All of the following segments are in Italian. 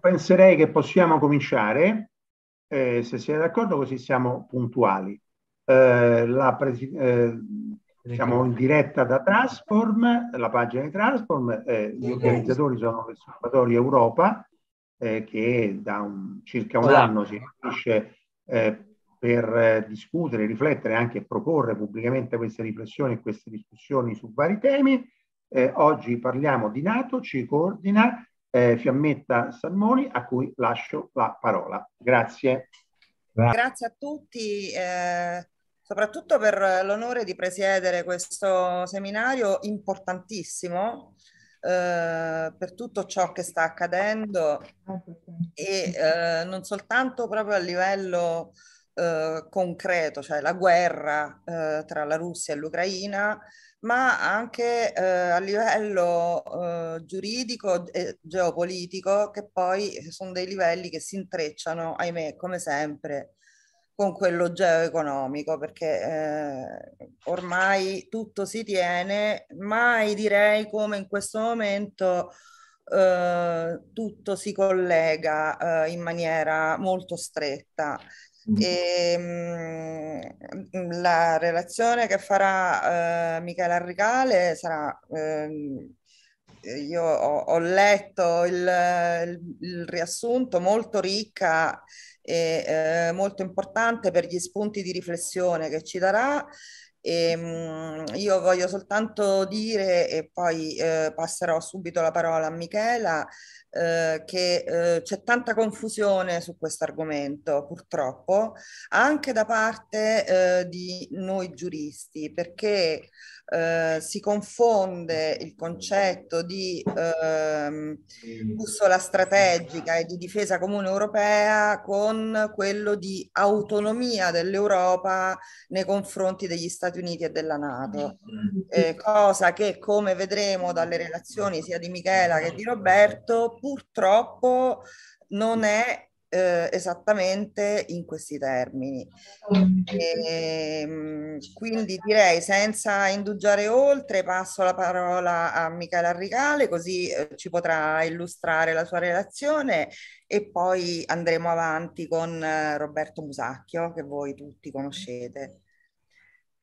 penserei che possiamo cominciare, eh, se siete d'accordo, così siamo puntuali. Eh, presi- eh, siamo in diretta da Transform, la pagina di Transform, eh, gli organizzatori sono l'Osservatorio Europa, eh, che da un, circa un esatto. anno si riunisce eh, per discutere, riflettere e anche proporre pubblicamente queste riflessioni e queste discussioni su vari temi. oggi parliamo di Nato, ci coordina eh, Fiammetta Salmoni, a cui lascio la parola. Grazie. Grazie a tutti. Eh soprattutto per l'onore di presiedere questo seminario importantissimo eh, per tutto ciò che sta accadendo e eh, non soltanto proprio a livello eh, concreto, cioè la guerra eh, tra la Russia e l'Ucraina, ma anche eh, a livello eh, giuridico e geopolitico, che poi eh, sono dei livelli che si intrecciano, ahimè, come sempre, con quello geoeconomico, perché eh, ormai tutto si tiene, mai direi come in questo momento eh, tutto si collega eh, in maniera molto stretta Mm. E, ehm, mh, mm, la relazione che farà eh, Michele Arrigale sarà... Eh, io ho, ho letto il, il, il, riassunto molto ricca e eh, molto importante per gli spunti di riflessione che ci darà. E, ehm, mh, io voglio soltanto dire, e poi eh, passerò subito la parola a Michela, eh, che eh, c'è tanta confusione su questo argomento, purtroppo, anche da parte eh, di noi giuristi, perché eh, si confonde il concetto di eh, bussola strategica e di difesa comune europea con quello di autonomia dell'Europa nei confronti degli Stati Uniti e della Nato, eh, cosa che come vedremo dalle relazioni sia di Michela che di Roberto purtroppo non è eh, esattamente in questi termini. E, ehm, quindi direi senza indugiare oltre passo la parola a Michela Arricale così eh, ci potrà illustrare la sua relazione e poi andremo avanti con eh, Roberto Musacchio che voi tutti conoscete.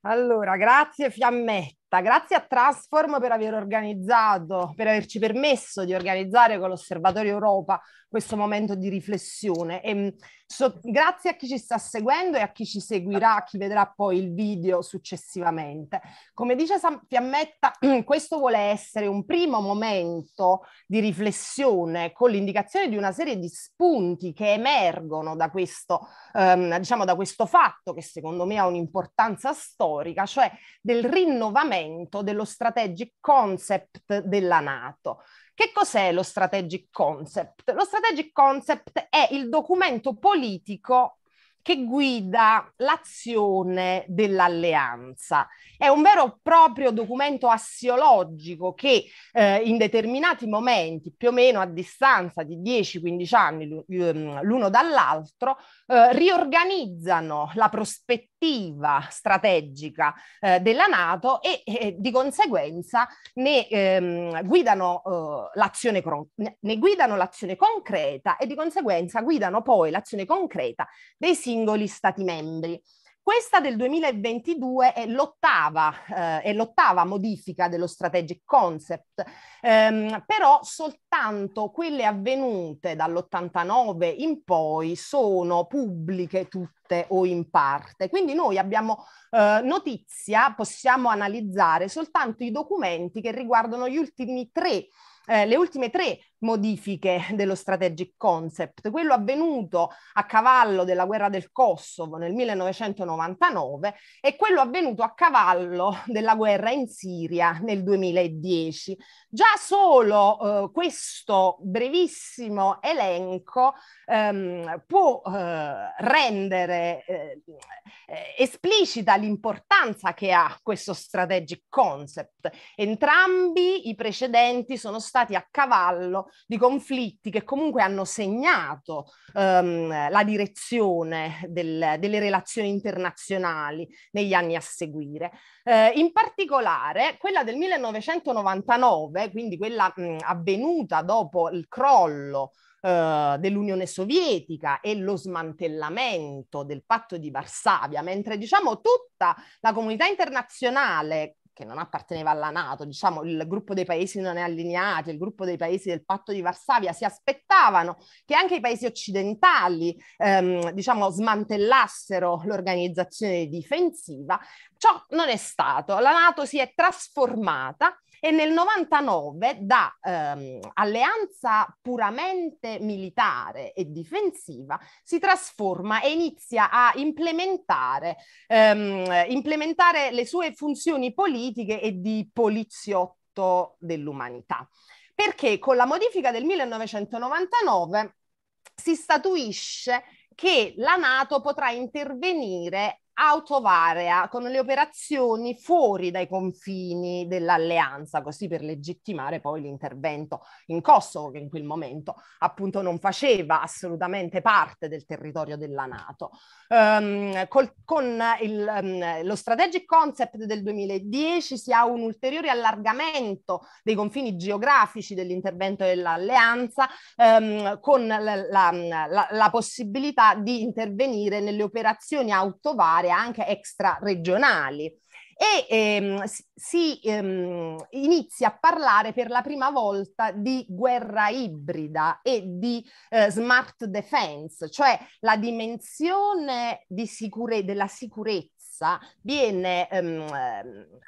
Allora, grazie Fiammetta, grazie a Transform per aver organizzato, per averci permesso di organizzare con l'Osservatorio Europa questo momento di riflessione. E, ehm, so, grazie a chi ci sta seguendo e a chi ci seguirà, a chi vedrà poi il video successivamente. Come dice Sam Fiammetta, questo vuole essere un primo momento di riflessione con l'indicazione di una serie di spunti che emergono da questo, ehm, diciamo da questo fatto che secondo me ha un'importanza storica, cioè del rinnovamento dello strategic concept della Nato. Che cos'è lo strategic concept? Lo strategic concept è il documento politico che guida l'azione dell'alleanza. È un vero e proprio documento assiologico che eh, in determinati momenti, più o meno a distanza di 10-15 anni l'uno dall'altro, eh, riorganizzano la prospettiva strategica eh, della Nato e, e di conseguenza ne, ehm, guidano, eh, l'azione cron- ne guidano l'azione concreta e di conseguenza guidano poi l'azione concreta dei singoli singoli Stati membri. Questa del 2022 è l'ottava, eh, è l'ottava modifica dello strategic concept, ehm, però soltanto quelle avvenute dall'89 in poi sono pubbliche tutte o in parte. Quindi noi abbiamo eh, notizia, possiamo analizzare soltanto i documenti che riguardano gli ultimi tre eh, le ultime tre modifiche dello strategic concept. Quello avvenuto a cavallo della guerra del Kosovo nel 1999 e quello avvenuto a cavallo della guerra in Siria nel 2010. Già solo eh, questo brevissimo elenco ehm, può eh, rendere eh, esplicita l'importanza che ha questo strategic concept. Entrambi i precedenti sono stati a cavallo di conflitti che comunque hanno segnato ehm, la direzione del, delle relazioni internazionali negli anni a seguire. Eh, in particolare quella del 1999, quindi quella mh, avvenuta dopo il crollo eh, dell'Unione Sovietica e lo smantellamento del patto di Varsavia, mentre diciamo tutta la comunità internazionale che non apparteneva alla Nato, diciamo il gruppo dei paesi non allineati, il gruppo dei paesi del patto di Varsavia si aspettavano che anche i paesi occidentali ehm, diciamo, smantellassero l'organizzazione difensiva, ciò non è stato. La Nato si è trasformata e nel 99 da ehm, alleanza puramente militare e difensiva si trasforma e inizia a implementare, ehm, implementare le sue funzioni politiche e di poliziotto dell'umanità. Perché con la modifica del 1999 si statuisce che la Nato potrà intervenire autovarea con le operazioni fuori dai confini dell'alleanza, così per legittimare poi l'intervento in Kosovo, che in quel momento appunto non faceva assolutamente parte del territorio della Nato. Um, col, con il, um, lo strategic concept del 2010 si ha un ulteriore allargamento dei confini geografici dell'intervento dell'alleanza um, con la, la, la, la possibilità di intervenire nelle operazioni autovarie magari anche extra regionali e ehm, si ehm, inizia a parlare per la prima volta di guerra ibrida e di eh, smart defense, cioè la dimensione di sicure- della sicurezza viene ehm,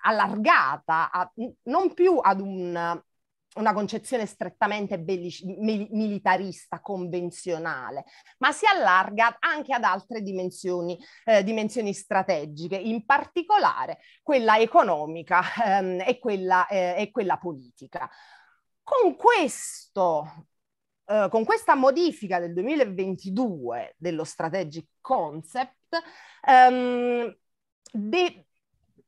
allargata a, non più ad un una concezione strettamente bellic- militarista, convenzionale, ma si allarga anche ad altre dimensioni, eh, dimensioni strategiche, in particolare quella economica ehm, e, quella, eh, e quella politica. Con questo Uh, con questa modifica del 2022 dello strategic concept, um, de-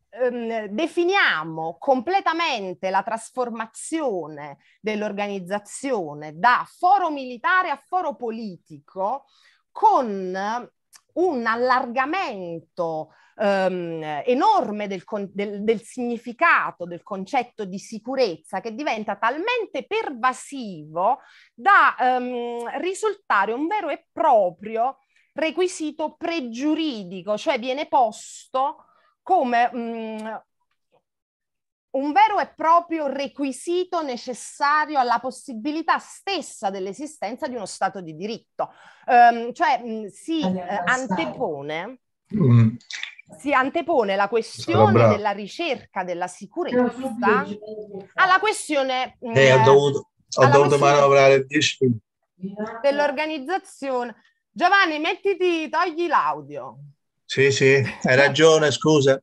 ehm, definiamo completamente la trasformazione dell'organizzazione da foro militare a foro politico con un allargamento ehm, enorme del, con- del, del, significato del concetto di sicurezza che diventa talmente pervasivo da ehm, risultare un vero e proprio requisito pregiuridico, cioè viene posto come mh, mm, un vero e proprio requisito necessario alla possibilità stessa dell'esistenza di uno Stato di diritto. Um, cioè mh, mm, si, eh, antepone, mm. si antepone la questione della ricerca della sicurezza alla questione... Mm, eh, ho eh, dovuto, ho dovuto manovrare 10 minuti. Dell'organizzazione. Giovanni, mettiti, togli l'audio. Sì, sì, hai cioè ragione, scusa.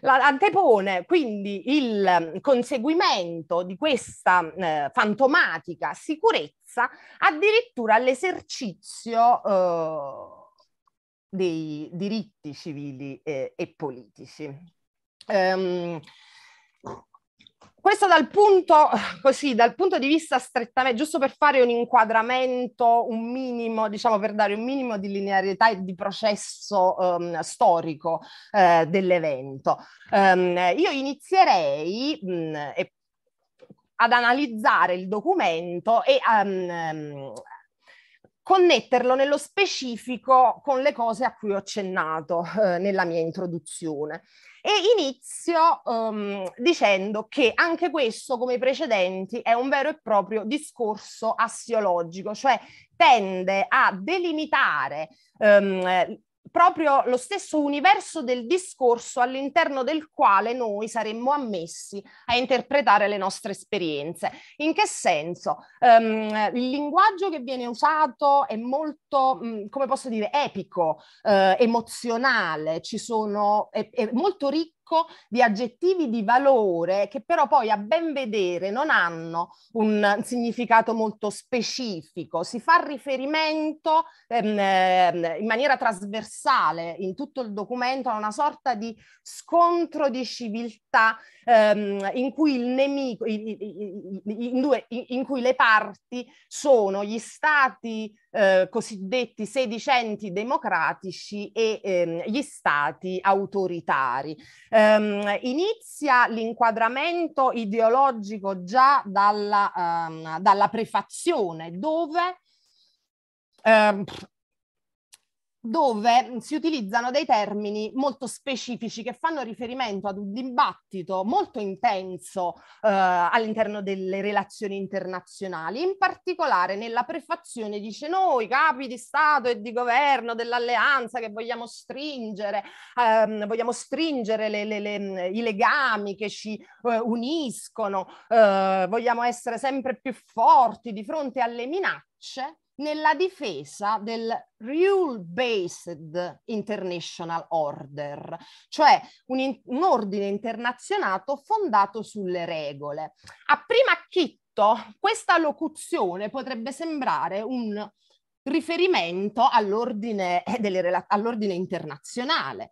Antepone quindi il mm, conseguimento di questa eh, fantomatica sicurezza addirittura all'esercizio eh, dei diritti civili eh, e politici. Um, questo dal punto, così, dal punto, di vista strettamente, giusto per fare un inquadramento, un minimo, diciamo per dare un minimo di linearità e di processo um, storico uh, dell'evento. Um, io inizierei, mh, mm, e, ad analizzare il documento e um, connetterlo nello specifico con le cose a cui ho accennato eh, nella mia introduzione. E inizio um, dicendo che anche questo, come i precedenti, è un vero e proprio discorso assiologico, cioè tende a delimitare um, proprio lo stesso universo del discorso all'interno del quale noi saremmo ammessi a interpretare le nostre esperienze. In che senso? Um, il linguaggio che viene usato è molto, um, come posso dire, epico, uh, emozionale, ci sono, è, è molto ricco ricco di aggettivi di valore che però poi a ben vedere non hanno un significato molto specifico. Si fa riferimento ehm, ehm in maniera trasversale in tutto il documento a una sorta di scontro di civiltà ehm, in cui il nemico, in, in, in, due, in cui le parti sono gli stati eh, cosiddetti sedicenti democratici e ehm, gli stati autoritari. Ehm, inizia l'inquadramento ideologico già dalla, ehm, dalla prefazione dove eh, dove si utilizzano dei termini molto specifici che fanno riferimento ad un dibattito molto intenso eh, all'interno delle relazioni internazionali, in particolare nella prefazione dice noi capi di Stato e di governo dell'alleanza che vogliamo stringere, ehm, vogliamo stringere le, le, le, i legami che ci eh, uniscono, eh, vogliamo essere sempre più forti di fronte alle minacce nella difesa del rule-based international order, cioè un, in- un ordine internazionato fondato sulle regole. A prima chitto, questa locuzione potrebbe sembrare un riferimento all'ordine, eh, rela- all'ordine internazionale,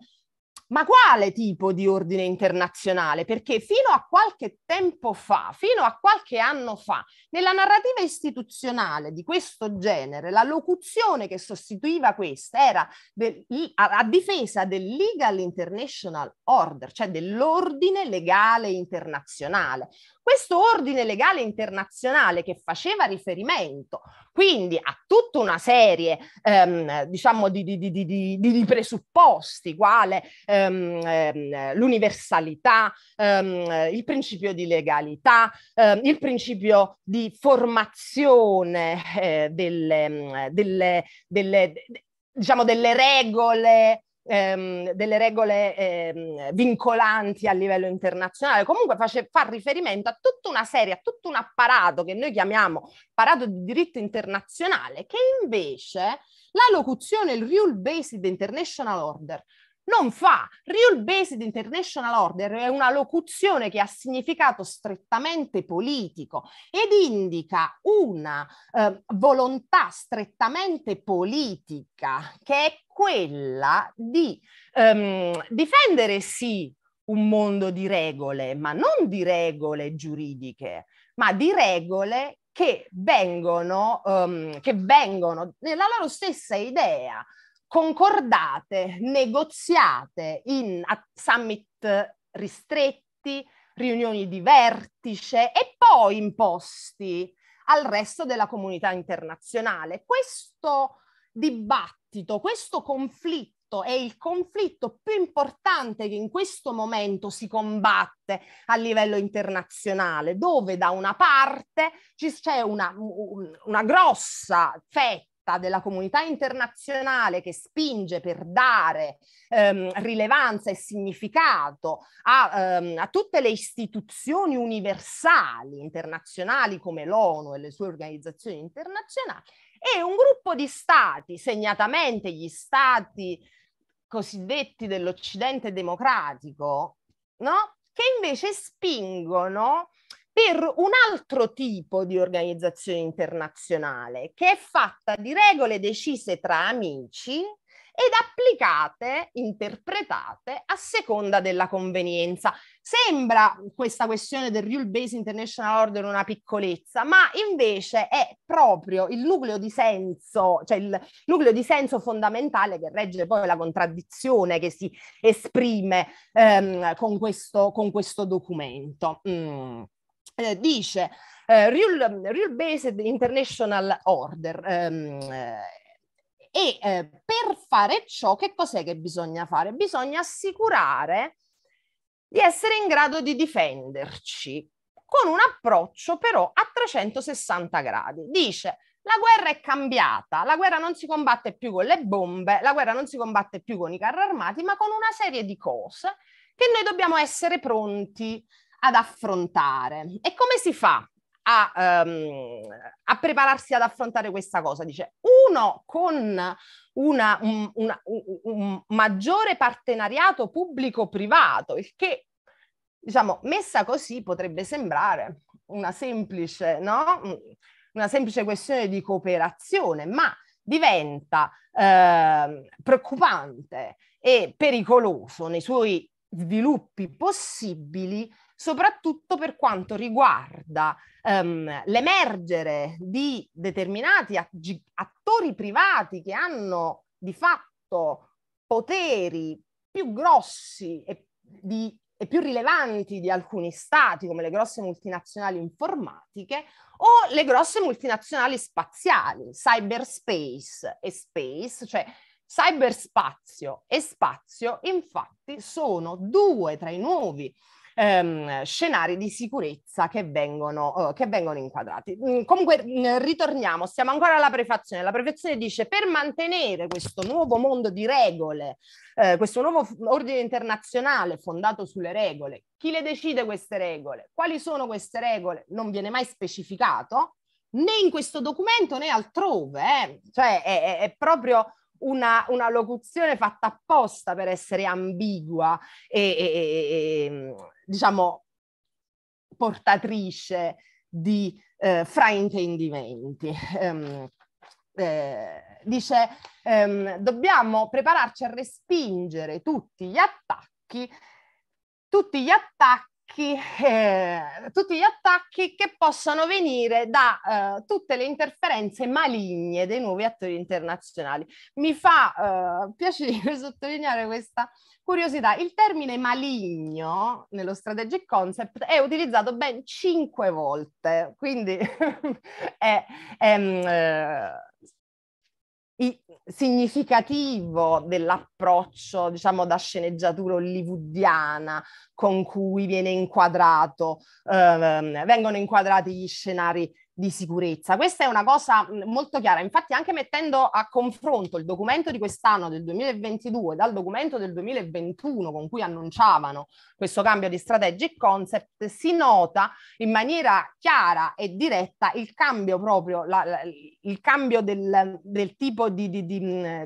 ma quale tipo di ordine internazionale? Perché fino a qualche tempo fa, fino a qualche anno fa, nella narrativa istituzionale di questo genere, la locuzione che sostituiva questa era del, a, a difesa del legal international order, cioè dell'ordine legale internazionale. Questo ordine legale internazionale che faceva riferimento quindi a tutta una serie ehm, diciamo di, di, di, di presupposti, quale eh, Ehm, ehm, l'universalità, ehm, il principio di legalità, ehm, il principio di formazione eh, delle, delle, delle, diciamo delle regole Ehm, delle regole ehm, vincolanti a livello internazionale, comunque face, fa riferimento a tutta una serie, a tutto un apparato che noi chiamiamo apparato di diritto internazionale, che invece la locuzione, il rule based international order, non fa. Rule Based International Order è una locuzione che ha significato strettamente politico ed indica una eh, volontà strettamente politica che è quella di ehm, difendere sì un mondo di regole, ma non di regole giuridiche, ma di regole che vengono, um, che vengono nella loro stessa idea concordate, negoziate in summit ristretti, riunioni di vertice e poi imposti al resto della comunità internazionale. Questo dibattito, questo conflitto è il conflitto più importante che in questo momento si combatte a livello internazionale, dove da una parte c'è una, una grossa fetta della comunità internazionale che spinge per dare ehm, rilevanza e significato a, ehm, a, tutte le istituzioni universali internazionali come l'ONU e le sue organizzazioni internazionali e un gruppo di stati, segnatamente gli stati cosiddetti dell'Occidente democratico, no? che invece spingono per un altro tipo di organizzazione internazionale che è fatta di regole decise tra amici ed applicate, interpretate a seconda della convenienza. Sembra questa questione del Rule Based International Order una piccolezza, ma invece è proprio il nucleo di senso, cioè il nucleo di senso fondamentale che regge poi la contraddizione che si esprime ehm, con, questo, con, questo, documento. Mm. Eh, dice eh, Rule, Rule Based International Order. Ehm, eh, e eh, per fare ciò, che cos'è che bisogna fare? Bisogna assicurare di essere in grado di difenderci con un approccio però a 360 gradi. Dice, la guerra è cambiata, la guerra non si combatte più con le bombe, la guerra non si combatte più con i carri armati, ma con una serie di cose che noi dobbiamo essere pronti ad affrontare. E come si fa? A, um, a, prepararsi ad affrontare questa cosa. Dice uno con una, un, una, un, un maggiore partenariato pubblico-privato, il che diciamo messa così potrebbe sembrare una semplice, no? una semplice questione di cooperazione, ma diventa eh, preoccupante e pericoloso nei suoi sviluppi possibili soprattutto per quanto riguarda um, l'emergere di determinati attori privati che hanno di fatto poteri più grossi e, di, e più rilevanti di alcuni stati, come le grosse multinazionali informatiche o le grosse multinazionali spaziali, cyberspace e space, cioè cyberspazio e spazio, infatti sono due tra i nuovi ehm, scenari di sicurezza che vengono, eh, che vengono inquadrati. Mm, comunque mm, ritorniamo, siamo ancora alla prefazione. La prefazione dice per mantenere questo nuovo mondo di regole, eh, questo nuovo ordine internazionale fondato sulle regole, chi le decide queste regole? Quali sono queste regole? Non viene mai specificato né in questo documento né altrove, eh? cioè è, è, è proprio una, una locuzione fatta apposta per essere ambigua e, e, e ehm, diciamo portatrice di eh, fraintendimenti. Um, eh, dice ehm, dobbiamo prepararci a respingere tutti gli attacchi tutti gli attacchi attacchi, eh, tutti gli attacchi che possono venire da eh, tutte le interferenze maligne dei nuovi attori internazionali. Mi fa eh, piacere sottolineare questa curiosità. Il termine maligno nello strategic concept è utilizzato ben cinque volte, quindi è, è, ehm, è eh, significativo dell'approccio, diciamo, da sceneggiatura hollywoodiana con cui viene inquadrato, eh, vengono inquadrati gli scenari di sicurezza. Questa è una cosa mm, molto chiara, infatti anche mettendo a confronto il documento di quest'anno del 2022 dal documento del 2021 con cui annunciavano questo cambio di strategic concept, si nota in maniera chiara e diretta il cambio proprio, la, la, il cambio del, del tipo di, di, di, di mm,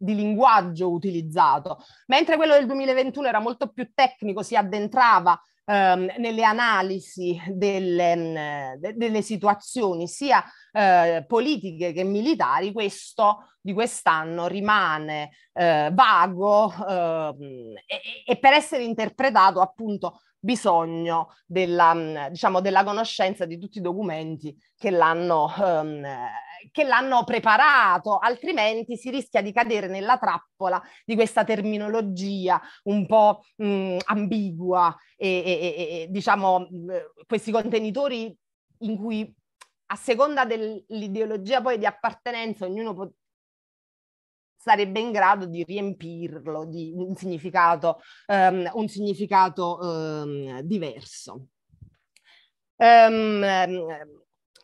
di linguaggio utilizzato, mentre quello del 2021 era molto più tecnico, si addentrava ehm, nelle analisi delle, mh, mm, de- delle situazioni sia eh, politiche che militari, questo di quest'anno rimane eh, vago eh, e, e per essere interpretato appunto bisogno della, mm, diciamo, della conoscenza di tutti i documenti che l'hanno ehm, che l'hanno preparato, altrimenti si rischia di cadere nella trappola di questa terminologia un po' mh, ambigua e, e, e diciamo mh, questi contenitori in cui a seconda dell'ideologia poi di appartenenza ognuno pot- sarebbe in grado di riempirlo di un significato, um, un significato um, diverso. Um,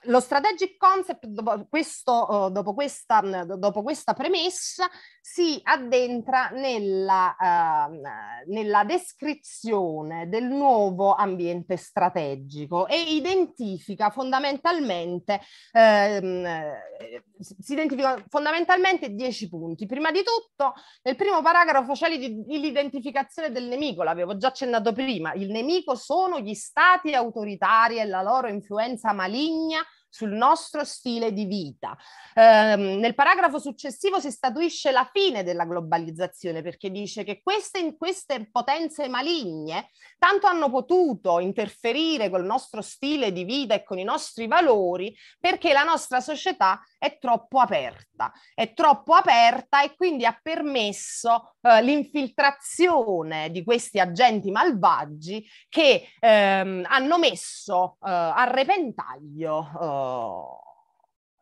lo strategic concept, dopo, questo, eh, dopo, questa, mm, dopo questa, premessa, si addentra nella, eh, nella, descrizione del nuovo ambiente strategico e identifica fondamentalmente, eh, si identifica fondamentalmente dieci punti. Prima di tutto, nel primo paragrafo c'è l'identificazione del nemico, l'avevo già accennato prima, il nemico sono gli stati autoritari e la loro influenza maligna sul nostro stile di vita. Eh, nel paragrafo successivo si statuisce la fine della globalizzazione perché dice che queste, queste potenze maligne tanto hanno potuto interferire col nostro stile di vita e con i nostri valori perché la nostra società è troppo aperta, è troppo aperta e quindi ha permesso eh, l'infiltrazione di questi agenti malvagi che ehm, hanno messo eh, a repentaglio eh,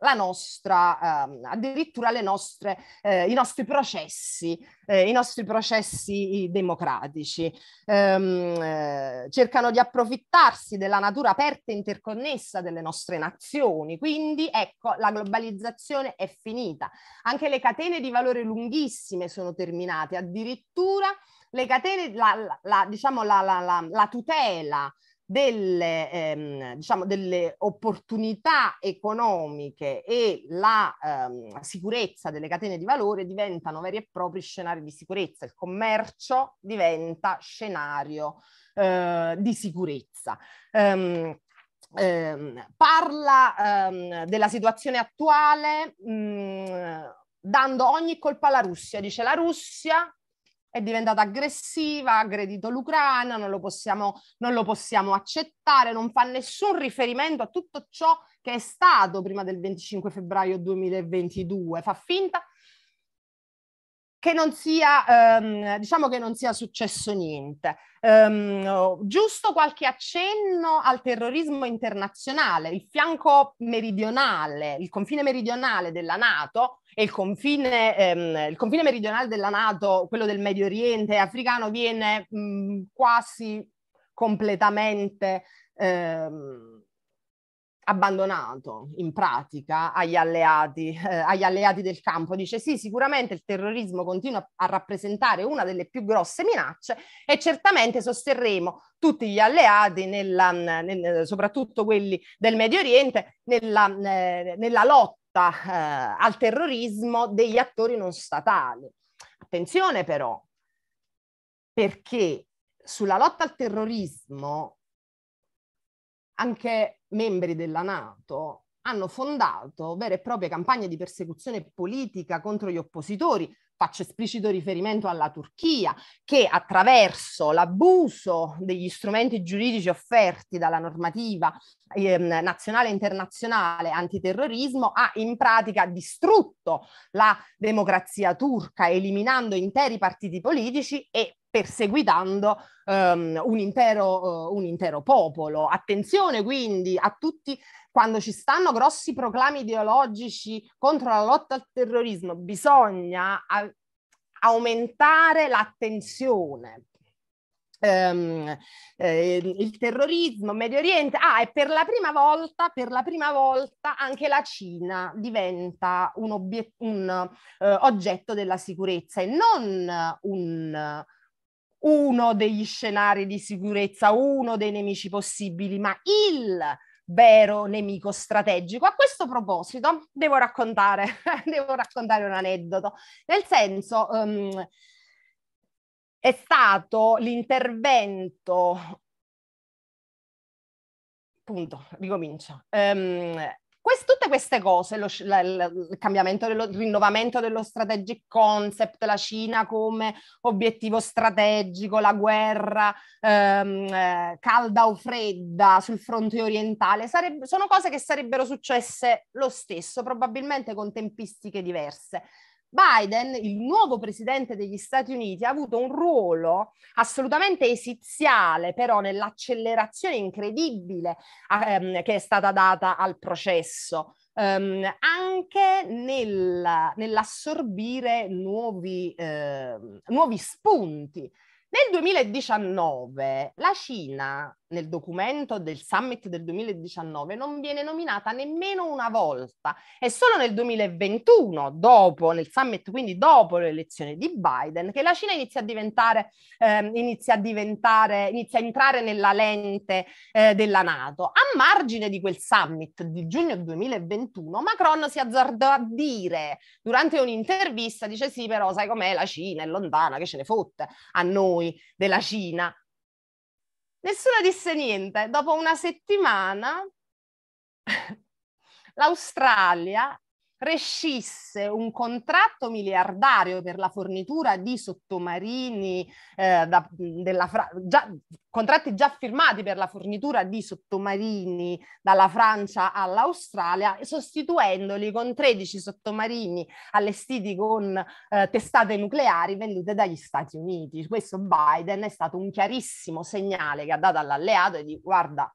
la nostra, ehm, addirittura le nostre, eh, i nostri processi, eh, i nostri processi democratici. Ehm, eh, cercano di approfittarsi della natura aperta e interconnessa delle nostre nazioni, quindi ecco la globalizzazione è finita. Anche le catene di valore lunghissime sono terminate, addirittura le catene, la, la, la diciamo la, la tutela delle, ehm, diciamo, delle opportunità economiche e la ehm, sicurezza delle catene di valore diventano veri e propri scenari di sicurezza, il commercio diventa scenario eh, di sicurezza. Um, ehm, parla ehm, della situazione attuale mh, mm, dando ogni colpa alla Russia, dice la Russia è diventata aggressiva, ha aggredito l'Ucraina, non lo, possiamo, non lo possiamo accettare, non fa nessun riferimento a tutto ciò che è stato prima del 25 febbraio 2022, fa finta che non sia, ehm, diciamo che non sia successo niente. Ehm, giusto qualche accenno al terrorismo internazionale, il fianco meridionale, il confine meridionale della Nato e il confine, ehm, il confine meridionale della Nato, quello del Medio Oriente africano, viene mh, quasi completamente... Ehm, abbandonato in pratica agli alleati, eh, agli alleati, del campo. Dice sì, sicuramente il terrorismo continua a rappresentare una delle più grosse minacce e certamente sosterremo tutti gli alleati, nella, nel, soprattutto quelli del Medio Oriente, nella, eh, nella lotta eh, al terrorismo degli attori non statali. Attenzione però, perché sulla lotta al terrorismo anche membri della Nato hanno fondato vere e proprie campagne di persecuzione politica contro gli oppositori. Faccio esplicito riferimento alla Turchia, che attraverso l'abuso degli strumenti giuridici offerti dalla normativa eh, nazionale e internazionale antiterrorismo ha in pratica distrutto la democrazia turca, eliminando interi partiti politici e perseguitando um, un, intero, uh, un, intero, popolo. Attenzione quindi a tutti quando ci stanno grossi proclami ideologici contro la lotta al terrorismo, bisogna a- aumentare l'attenzione. Um, eh, il terrorismo, Medio Oriente, ah, e per la prima volta, per la prima volta anche la Cina diventa un, obiet- un uh, oggetto della sicurezza e non un uh, uno degli scenari di sicurezza, uno dei nemici possibili, ma il vero nemico strategico. A questo proposito devo raccontare, devo raccontare un aneddoto, nel senso um, è stato l'intervento punto, ricomincio. Um, Quest- tutte queste cose, lo, la, la, il cambiamento, dello, il rinnovamento dello strategic concept, la Cina come obiettivo strategico, la guerra ehm, eh, calda o fredda sul fronte orientale, sareb- sono cose che sarebbero successe lo stesso, probabilmente con tempistiche diverse. Biden, il nuovo presidente degli Stati Uniti, ha avuto un ruolo assolutamente esiziale però nell'accelerazione incredibile ehm, che è stata data al processo. Um, anche nel, nell'assorbire nuovi, eh, nuovi spunti. Nel 2019 la Cina nel documento del summit del 2019 non viene nominata nemmeno una volta è solo nel 2021, dopo nel summit, quindi dopo l'elezione di Biden, che la Cina inizia a diventare, eh, inizia a diventare, inizia a entrare nella lente eh, della Nato. A margine di quel summit di giugno 2021, Macron si azzardò a dire durante un'intervista, dice sì però sai com'è la Cina è lontana, che ce ne fotte a noi della Cina. Nessuno disse niente. Dopo una settimana l'Australia rescisse un contratto miliardario per la fornitura di sottomarini, eh, da, Fra- già, contratti già firmati per la fornitura di sottomarini dalla Francia all'Australia, sostituendoli con 13 sottomarini allestiti con eh, testate nucleari vendute dagli Stati Uniti. Questo Biden è stato un chiarissimo segnale che ha dato all'alleato e di guarda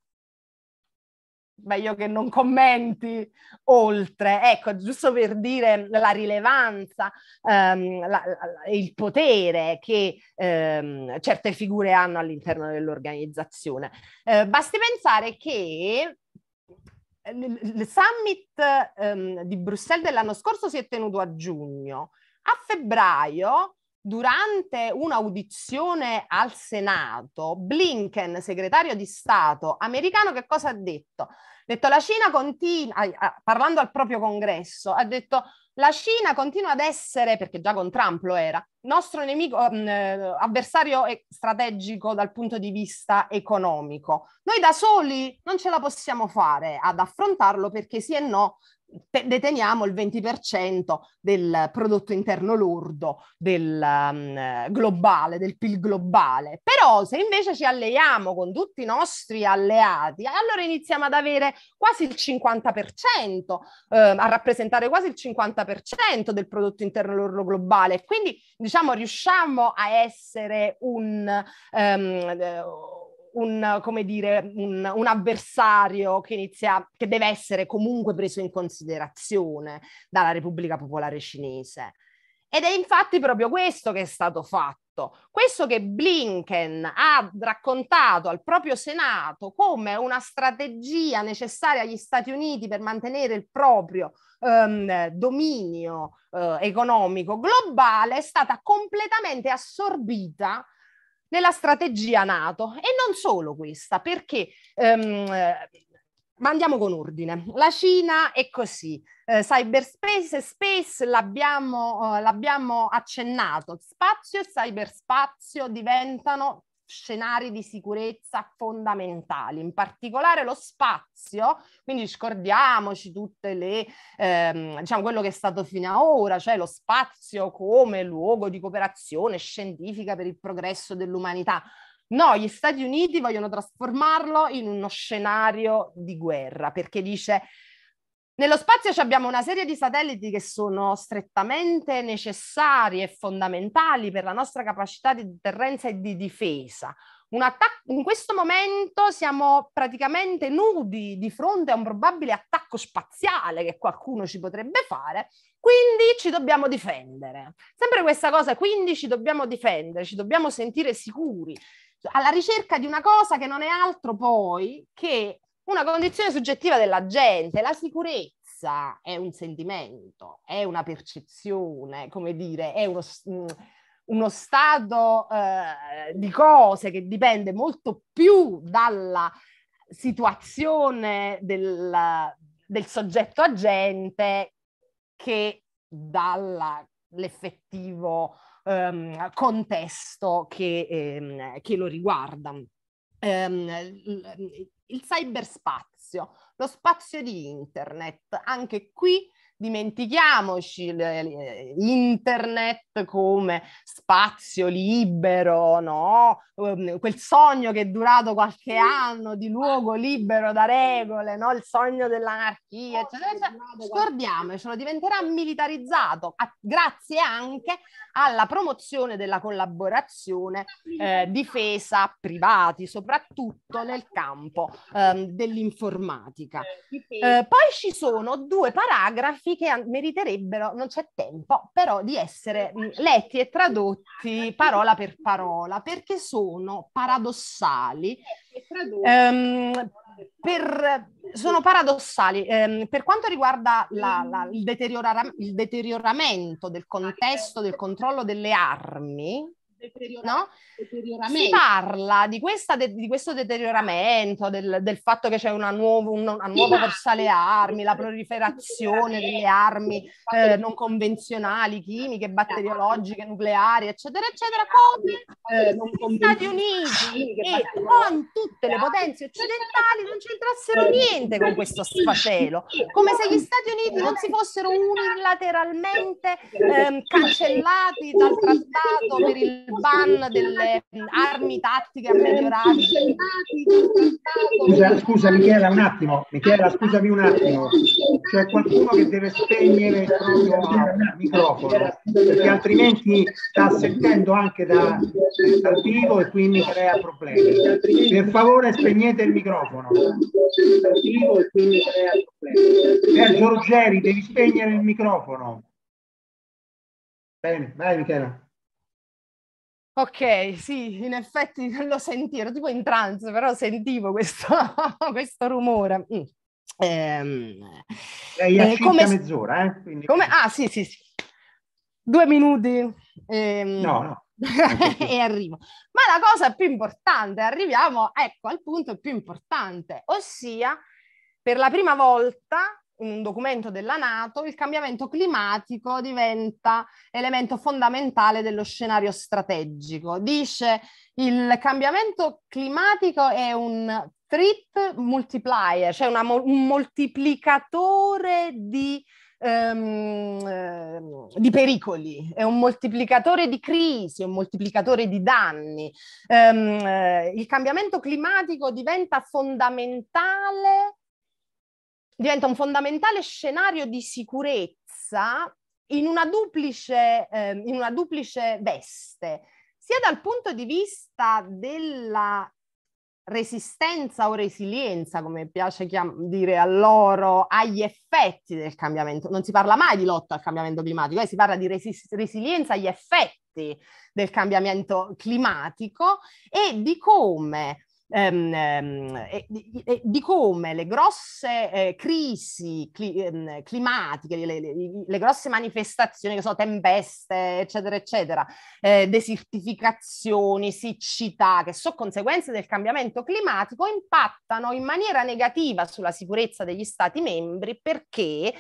meglio che non commenti oltre. Ecco, giusto per dire la rilevanza ehm, la, il potere che ehm, certe figure hanno all'interno dell'organizzazione. Eh, basti pensare che eh, il summit ehm, di Bruxelles dell'anno scorso si è tenuto a giugno. A febbraio durante un'audizione al Senato, Blinken, segretario di Stato americano, che cosa ha detto? Ha detto la Cina continua, ah, ah, parlando al proprio congresso, ha detto la Cina continua ad essere, perché già con Trump lo era, nostro nemico, mm, eh, avversario strategico dal punto di vista economico. Noi da soli non ce la possiamo fare ad affrontarlo perché sì e no deteniamo il 20% del prodotto interno lordo del, um, globale, del PIL globale. Però se invece ci alleiamo con tutti i nostri alleati, allora iniziamo ad avere quasi il 50%, eh, a rappresentare quasi il 50% del prodotto interno lordo globale. Quindi diciamo riusciamo a essere un... Um, un, come dire, un, un avversario che, inizia, che deve essere comunque preso in considerazione dalla Repubblica Popolare Cinese. Ed è infatti proprio questo che è stato fatto, questo che Blinken ha raccontato al proprio Senato come una strategia necessaria agli Stati Uniti per mantenere il proprio ehm, dominio eh, economico globale è stata completamente assorbita nella strategia NATO. E non solo questa, perché... Um, ma andiamo con ordine. La Cina è così. Eh, cyberspace e space l'abbiamo, eh, l'abbiamo accennato. Spazio e cyberspazio diventano scenari di sicurezza fondamentali, in particolare lo spazio, quindi scordiamoci tutte le, ehm, diciamo quello che è stato fino ad ora, cioè lo spazio come luogo di cooperazione scientifica per il progresso dell'umanità. No, gli Stati Uniti vogliono trasformarlo in uno scenario di guerra perché dice nello spazio abbiamo una serie di satelliti che sono strettamente necessari e fondamentali per la nostra capacità di deterrenza e di difesa. Attac- in questo momento siamo praticamente nudi di fronte a un probabile attacco spaziale che qualcuno ci potrebbe fare, quindi ci dobbiamo difendere. Sempre questa cosa, quindi ci dobbiamo difendere, ci dobbiamo sentire sicuri alla ricerca di una cosa che non è altro poi che una condizione soggettiva della gente, la sicurezza è un sentimento, è una percezione, come dire, è uno, mm, uno stato eh, di cose che dipende molto più dalla situazione del, del soggetto agente che dall'effettivo ehm, contesto che, ehm, che lo riguarda ehm, il cyberspazio, lo spazio di internet. Anche qui dimentichiamoci internet come spazio libero, no? Ehm, quel sogno che è durato qualche anno di luogo libero da regole, no? il sogno dell'anarchia, eccetera, eccetera. Scordiamocelo, diventerà militarizzato a, grazie anche alla promozione della collaborazione eh, difesa privati, soprattutto nel campo eh, dell'informatica. Eh, poi ci sono due paragrafi che meriterebbero, non c'è tempo, però di essere mm, letti e tradotti parola per parola, perché sono paradossali. Ehm, per, sono paradossali. Eh, per quanto riguarda la, la, il, deteriora, il, deterioramento del contesto del controllo delle armi, no? Si parla di, de- di questo deterioramento, del, del, fatto che c'è una, nuovo, un, una nuova sì, dorsale armi, la proliferazione delle armi eh, non convenzionali, chimiche, batteriologiche, nucleari, eccetera, eccetera, ah, come eh, gli Stati Uniti e con tutte le potenze occidentali non c'entrassero niente con questo sfacelo, come se gli Stati Uniti non si fossero unilateralmente eh, cancellati dal trattato per il ban delle armi tattiche a migliorare. Scusa, scusa Michela un attimo, Michela scusami un attimo, c'è qualcuno che deve spegnere il proprio microfono perché altrimenti sta sentendo anche da, dal vivo e quindi crea problemi. Per favore spegnete il microfono. Sergio eh, Ruggeri devi spegnere il microfono. Bene, vai Michela. Ok, sì, in effetti lo sentivo, tipo in trance, però sentivo questo, questo rumore. Mm. Ehm, eh, eh, come... mezz'ora, eh? Quindi... Come... Ah, sì, sì, sì. Due minuti. Ehm... No, no. e arrivo. Ma la cosa più importante, arriviamo, ecco, al punto più importante, ossia, per la prima volta un documento della Nato, il cambiamento climatico diventa elemento fondamentale dello scenario strategico. Dice il cambiamento climatico è un threat multiplier, cioè una, un moltiplicatore di, ehm, ehm, di, pericoli, è un moltiplicatore di crisi, un moltiplicatore di danni. Um, il cambiamento climatico diventa fondamentale diventa un fondamentale scenario di sicurezza in una duplice, eh, in una duplice veste, sia dal punto di vista della resistenza o resilienza, come piace chiam- dire a loro, agli effetti del cambiamento. Non si parla mai di lotta al cambiamento climatico, eh, si parla di resi- resilienza agli effetti del cambiamento climatico e di come ehm, ehm, e, di come le grosse eh, crisi cli, ehm, climatiche, le, le, le, grosse manifestazioni, che sono tempeste, eccetera, eccetera, eh, desertificazioni, siccità, che sono conseguenze del cambiamento climatico, impattano in maniera negativa sulla sicurezza degli Stati membri perché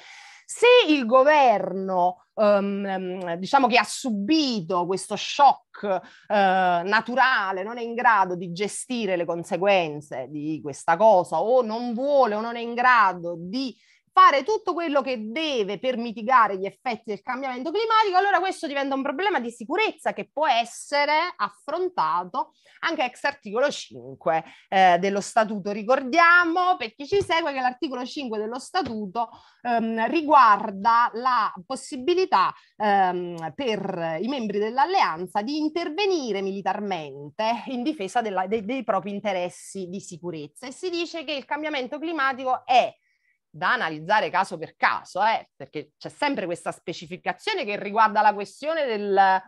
se il governo um, diciamo che ha subito questo shock uh, naturale, non è in grado di gestire le conseguenze di questa cosa o non vuole o non è in grado di fare tutto quello che deve per mitigare gli effetti del cambiamento climatico, allora questo diventa un problema di sicurezza che può essere affrontato anche ex articolo 5 eh, dello Statuto. Ricordiamo per chi ci segue che l'articolo 5 dello Statuto ehm, riguarda la possibilità ehm, per i membri dell'alleanza di intervenire militarmente in difesa della, dei, dei propri interessi di sicurezza e si dice che il cambiamento climatico è da analizzare caso per caso, eh, perché c'è sempre questa specificazione che riguarda la questione del,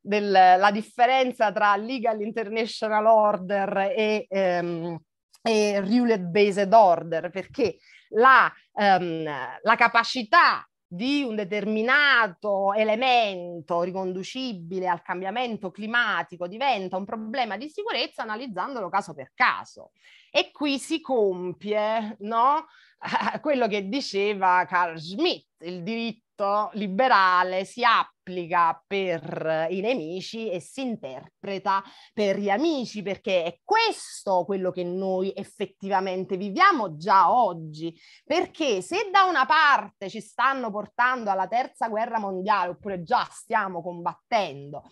della differenza tra legal international order e, ehm, e rule based order, perché la, ehm, la capacità di un determinato elemento riconducibile al cambiamento climatico diventa un problema di sicurezza analizzandolo caso per caso. E qui si compie no? quello che diceva Carl Schmitt, il diritto liberale si applica per i nemici e si interpreta per gli amici, perché è questo quello che noi effettivamente viviamo già oggi. Perché se da una parte ci stanno portando alla terza guerra mondiale, oppure già stiamo combattendo,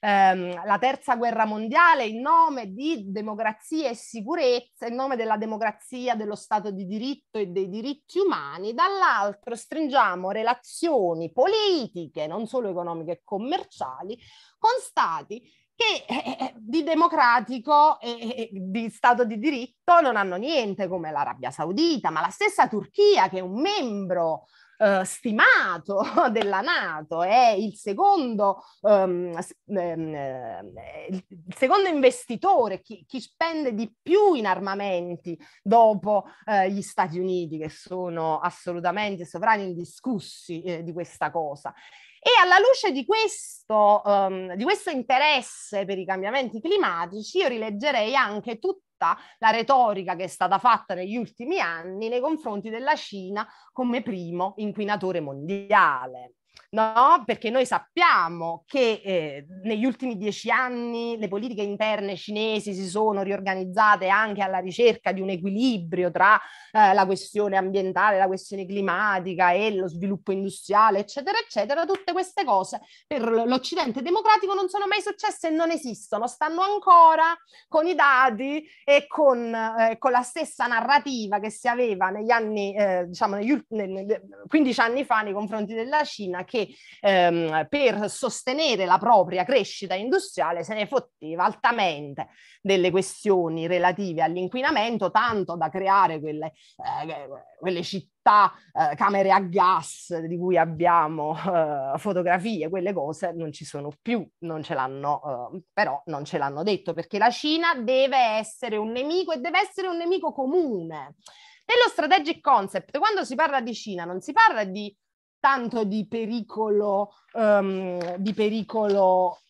ehm, la terza guerra mondiale in nome di democrazia e sicurezza, in nome della democrazia, dello Stato di diritto e dei diritti umani, dall'altro stringiamo relazioni politiche, non solo economiche e commerciali, con stati che eh, eh, eh di democratico e eh, di Stato di diritto non hanno niente come l'Arabia Saudita, ma la stessa Turchia che è un membro eh, stimato della Nato, è il secondo, ehm, ehm eh, il secondo investitore, chi, chi, spende di più in armamenti dopo eh, gli Stati Uniti, che sono assolutamente sovrani indiscussi eh, di questa cosa. E alla luce di questo, um, di questo interesse per i cambiamenti climatici, io rileggerei anche tutto tutta la retorica che è stata fatta negli ultimi anni nei confronti della Cina come primo inquinatore mondiale no? Perché noi sappiamo che eh, negli ultimi dieci anni le politiche interne cinesi si sono riorganizzate anche alla ricerca di un equilibrio tra eh, la questione ambientale, la questione climatica e lo sviluppo industriale, eccetera, eccetera. Tutte queste cose per l'Occidente democratico non sono mai successe e non esistono, stanno ancora con i dati e con, eh, con la stessa narrativa che si aveva negli anni, eh, diciamo, negli ultimi, 15 anni fa nei confronti della Cina, che perché ehm, per sostenere la propria crescita industriale se ne fotteva altamente delle questioni relative all'inquinamento, tanto da creare quelle, eh, quelle città eh, camere a gas di cui abbiamo eh, fotografie, quelle cose non ci sono più, non ce l'hanno, eh, però non ce l'hanno detto perché la Cina deve essere un nemico e deve essere un nemico comune. Nello strategic concept, quando si parla di Cina, non si parla di tanto di pericolo, um, di pericolo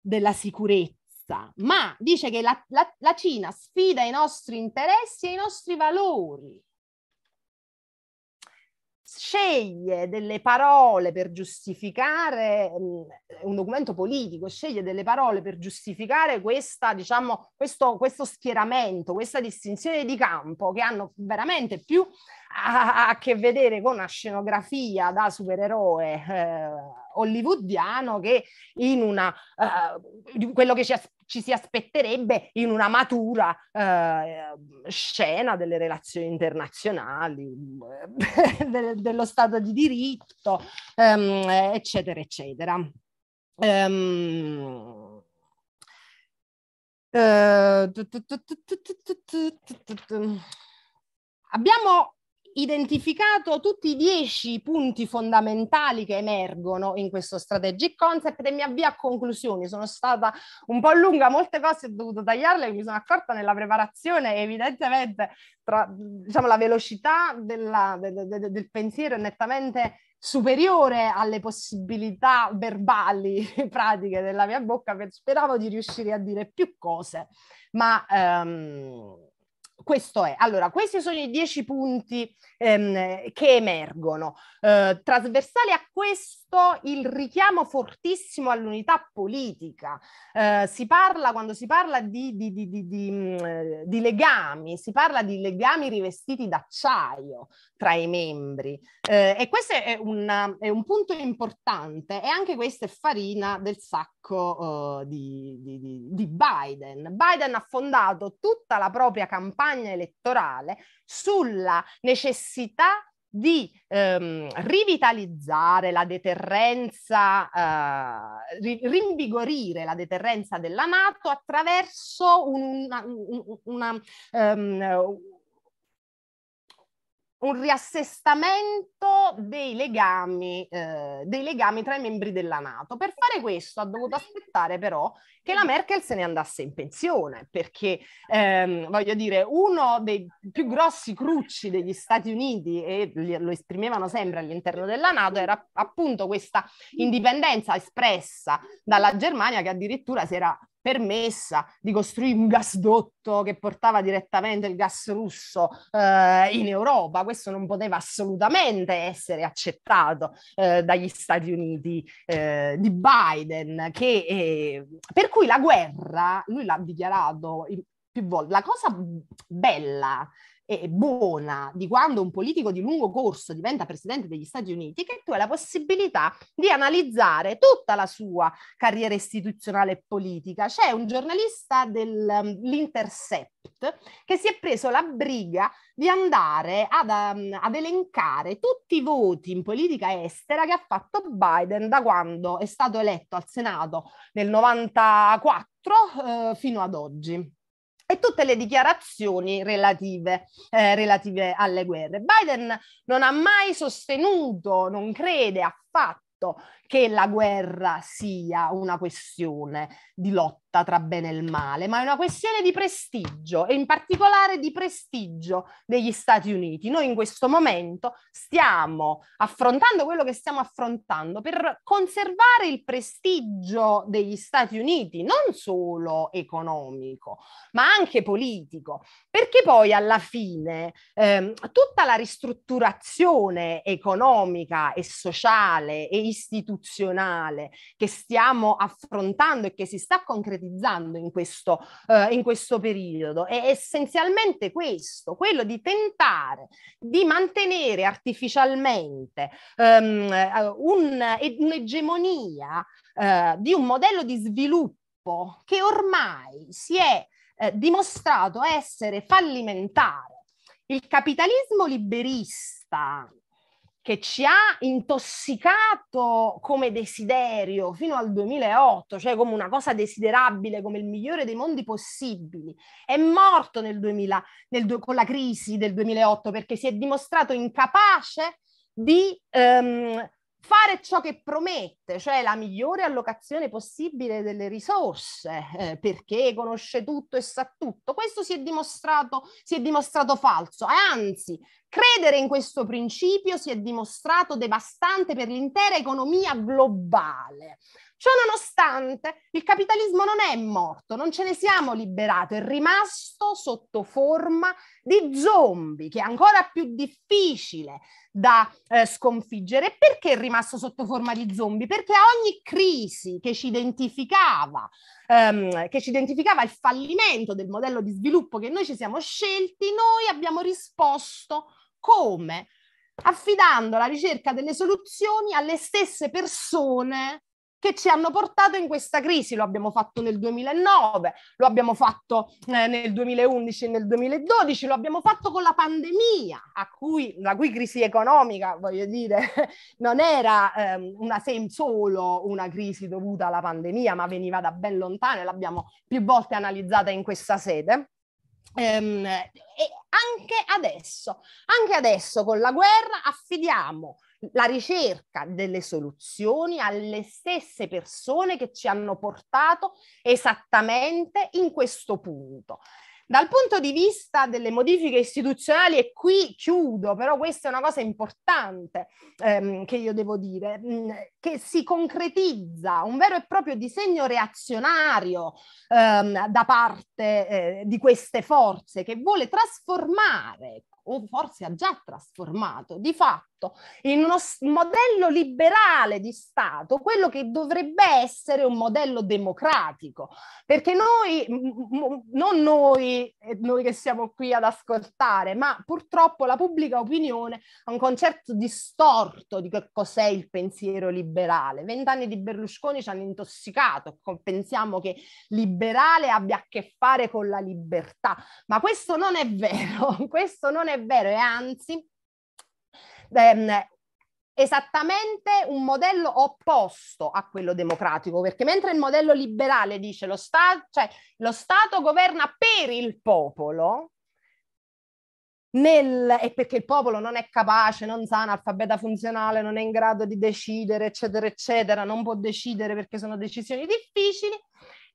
della sicurezza, ma dice che la, la, la Cina sfida i nostri interessi e i nostri valori sceglie delle parole per giustificare mm, un documento politico, sceglie delle parole per giustificare questa, diciamo, questo, questo, schieramento, questa distinzione di campo che hanno veramente più ha a che vedere con una scenografia da supereroe eh, hollywoodiano che in una, eh, quello che ci, as- ci, si aspetterebbe in una matura eh, scena delle relazioni internazionali, de- dello Stato di diritto, ehm, eccetera, eccetera. Ehm, Abbiamo identificato tutti i dieci punti fondamentali che emergono in questo strategic concept e mi avvio a conclusioni. Sono stata un po' lunga, molte cose ho dovuto tagliarle, mi sono accorta nella preparazione evidentemente tra, diciamo, la velocità della, de, de, de, del pensiero è nettamente superiore alle possibilità verbali e pratiche della mia bocca, speravo di riuscire a dire più cose, ma... Um, questo è. Allora, questi sono i dieci punti ehm, che emergono. Eh, trasversali a questo piuttosto il richiamo fortissimo all'unità politica. Eh, si parla, quando si parla di, di, di, di, mm, eh, legami, si parla di legami rivestiti d'acciaio tra i membri. Eh, e questo è, una, è, un punto importante e anche questa è farina del sacco eh, di Biden. Biden ha fondato tutta la propria campagna elettorale sulla necessità di ehm, rivitalizzare la deterrenza, eh, rinvigorire la deterrenza della Nato attraverso un, una, una, una um, ehm, un riassestamento dei legami, eh, dei legami, tra i membri della Nato. Per fare questo ha dovuto aspettare però che la Merkel se ne andasse in pensione, perché ehm, voglio dire, uno dei più grossi crucci degli Stati Uniti, e lo esprimevano sempre all'interno della Nato, era appunto questa indipendenza espressa dalla Germania che addirittura si era permessa di costruire un gasdotto che portava direttamente il gas russo eh, in Europa. Questo non poteva assolutamente essere accettato eh, dagli Stati Uniti eh, di Biden, che, eh, per cui la guerra, lui l'ha dichiarato più volte, la cosa bella eh, buona di quando un politico di lungo corso diventa presidente degli Stati Uniti, che tu hai la possibilità di analizzare tutta la sua carriera istituzionale e politica. C'è un giornalista dell'Intercept um, che si è preso la briga di andare ad, um, ad elencare tutti i voti in politica estera che ha fatto Biden da quando è stato eletto al Senato nel 94 eh, fino ad oggi e tutte le dichiarazioni relative, eh, relative alle guerre. Biden non ha mai sostenuto, non crede affatto che la guerra sia una questione di lotta tra bene e male, ma è una questione di prestigio e in particolare di prestigio degli Stati Uniti. Noi in questo momento stiamo affrontando quello che stiamo affrontando per conservare il prestigio degli Stati Uniti, non solo economico, ma anche politico, perché poi alla fine ehm, tutta la ristrutturazione economica e sociale e istituzionale istituzionale che stiamo affrontando e che si sta concretizzando in questo, eh, in questo periodo è essenzialmente questo, quello di tentare di mantenere artificialmente um, un, un'egemonia uh, di un modello di sviluppo che ormai si è eh, dimostrato essere fallimentare. Il capitalismo liberista che ci ha intossicato come desiderio fino al 2008, cioè come una cosa desiderabile, come il migliore dei mondi possibili, è morto nel 2000, nel, con la crisi del 2008 perché si è dimostrato incapace di ehm, fare ciò che promette, cioè la migliore allocazione possibile delle risorse, eh, perché conosce tutto e sa tutto. Questo si è, si è dimostrato falso e anzi credere in questo principio si è dimostrato devastante per l'intera economia globale. Ciò nonostante, il capitalismo non è morto, non ce ne siamo liberati, è rimasto sotto forma di zombie, che è ancora più difficile da eh, sconfiggere. Perché è rimasto sotto forma di zombie? Perché a ogni crisi che ci identificava, ehm, che ci identificava il fallimento del modello di sviluppo che noi ci siamo scelti, noi abbiamo risposto come? Affidando la ricerca delle soluzioni alle stesse persone che ci hanno portato in questa crisi. Lo abbiamo fatto nel 2009, lo abbiamo fatto eh, nel 2011 e nel 2012, lo abbiamo fatto con la pandemia, cui, la cui crisi economica, voglio dire, non era eh, una sem- solo una crisi dovuta alla pandemia, ma veniva da ben lontano e l'abbiamo più volte analizzata in questa sede. Ehm, e anche adesso, anche adesso con la guerra affidiamo la ricerca delle soluzioni alle stesse persone che ci hanno portato esattamente in questo punto. Dal punto di vista delle modifiche istituzionali, e qui chiudo, però questa è una cosa importante ehm, che io devo dire, mh, mm, che si concretizza un vero e proprio disegno reazionario ehm, da parte eh, di queste forze che vuole trasformare o forse ha già trasformato di fatto tutto. In uno modello liberale di Stato, quello che dovrebbe essere un modello democratico, perché noi, non noi, eh, noi che siamo qui ad ascoltare, ma purtroppo la pubblica opinione ha un concetto distorto di che cos'è il pensiero liberale. Vent'anni di Berlusconi ci hanno intossicato, pensiamo che liberale abbia a che fare con la libertà, ma questo non è vero, questo non è vero e anzi ehm, esattamente un modello opposto a quello democratico, perché mentre il modello liberale dice lo, sta- cioè, lo Stato governa per il popolo, nel, e perché il popolo non è capace, non sa analfabeta funzionale, non è in grado di decidere, eccetera, eccetera, non può decidere perché sono decisioni difficili,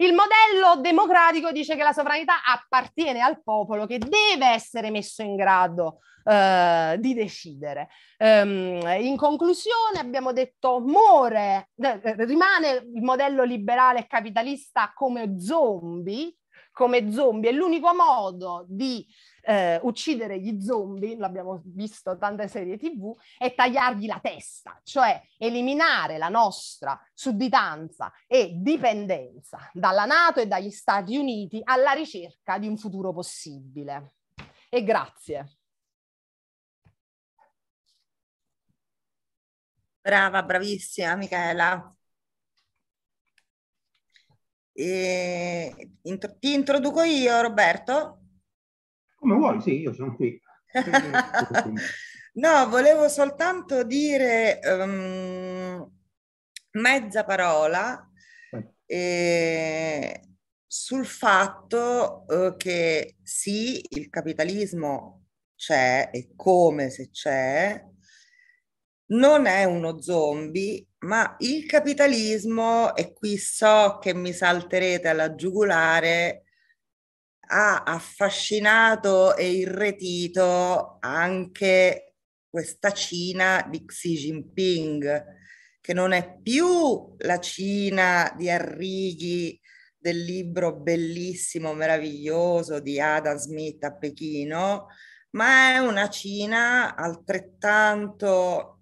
il modello democratico dice che la sovranità appartiene al popolo che deve essere messo in grado eh, di decidere. Ehm, in conclusione abbiamo detto muore, eh, eh, rimane il modello liberale e capitalista come zombie, come zombie, è l'unico modo di eh, uccidere gli zombie, l'abbiamo visto in tante serie tv, e tagliargli la testa, cioè eliminare la nostra sudditanza e dipendenza dalla Nato e dagli Stati Uniti alla ricerca di un futuro possibile. E grazie. Brava, bravissima Michela. E, ti introduco io, Roberto? Come vuoi, sì, io sono qui. no, volevo soltanto dire um, mezza parola eh, sul fatto eh, che sì, il capitalismo c'è e come se c'è, non è uno zombie, ma il capitalismo, e qui so che mi salterete alla giugulare, ha affascinato e irretito anche questa Cina di Xi Jinping, che non è più la Cina di Arrighi del libro bellissimo, meraviglioso di Adam Smith a Pechino, ma è una Cina altrettanto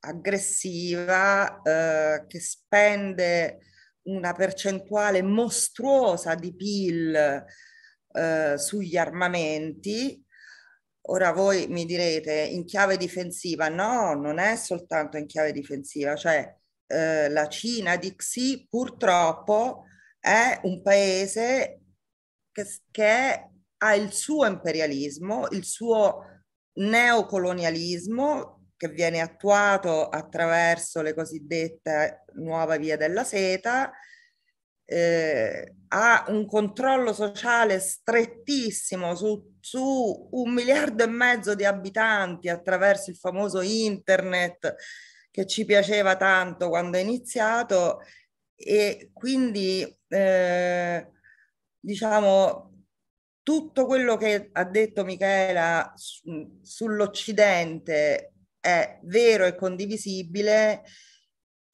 aggressiva eh, che spende una percentuale mostruosa di PIL eh, sugli armamenti. Ora voi mi direte in chiave difensiva, no, non è soltanto in chiave difensiva, cioè eh, la Cina di Xi purtroppo è un paese che, che ha il suo imperialismo, il suo neocolonialismo che viene attuato attraverso le cosiddette nuova via della seta eh, ha un controllo sociale strettissimo su, su, un miliardo e mezzo di abitanti attraverso il famoso internet che ci piaceva tanto quando è iniziato e quindi eh, diciamo tutto quello che ha detto Michela su, sull'Occidente è vero e condivisibile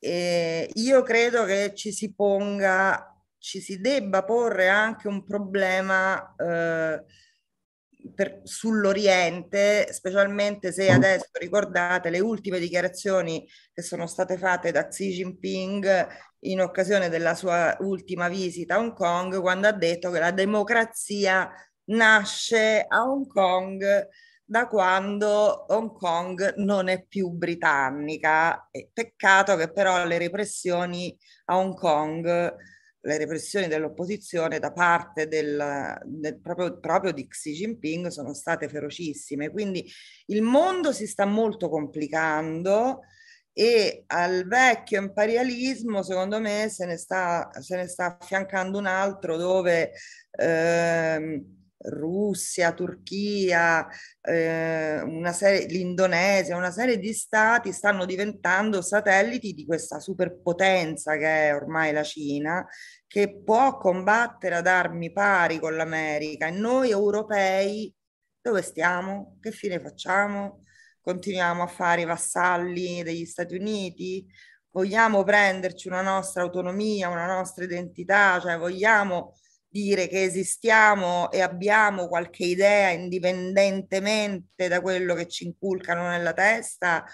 eh, io credo che ci si ponga, ci si debba porre anche un problema eh, per, sull'Oriente, specialmente se mm. adesso ricordate le ultime dichiarazioni che sono state fatte da Xi Jinping in occasione della sua ultima visita a Hong Kong, quando ha detto che la democrazia nasce a Hong Kong da quando Hong Kong non è più britannica. Peccato che però le repressioni a Hong Kong, le repressioni dell'opposizione da parte del, del proprio, proprio, di Xi Jinping sono state ferocissime. Quindi il mondo si sta molto complicando e al vecchio imperialismo, secondo me, se ne sta, se ne sta affiancando un altro dove... Ehm, Russia, Turchia, eh, una serie, l'Indonesia, una serie di stati stanno diventando satelliti di questa superpotenza che è ormai la Cina, che può combattere ad armi pari con l'America. E noi europei dove stiamo? Che fine facciamo? Continuiamo a fare i vassalli degli Stati Uniti? Vogliamo prenderci una nostra autonomia, una nostra identità, cioè vogliamo dire che esistiamo e abbiamo qualche idea indipendentemente da quello che ci inculcano nella testa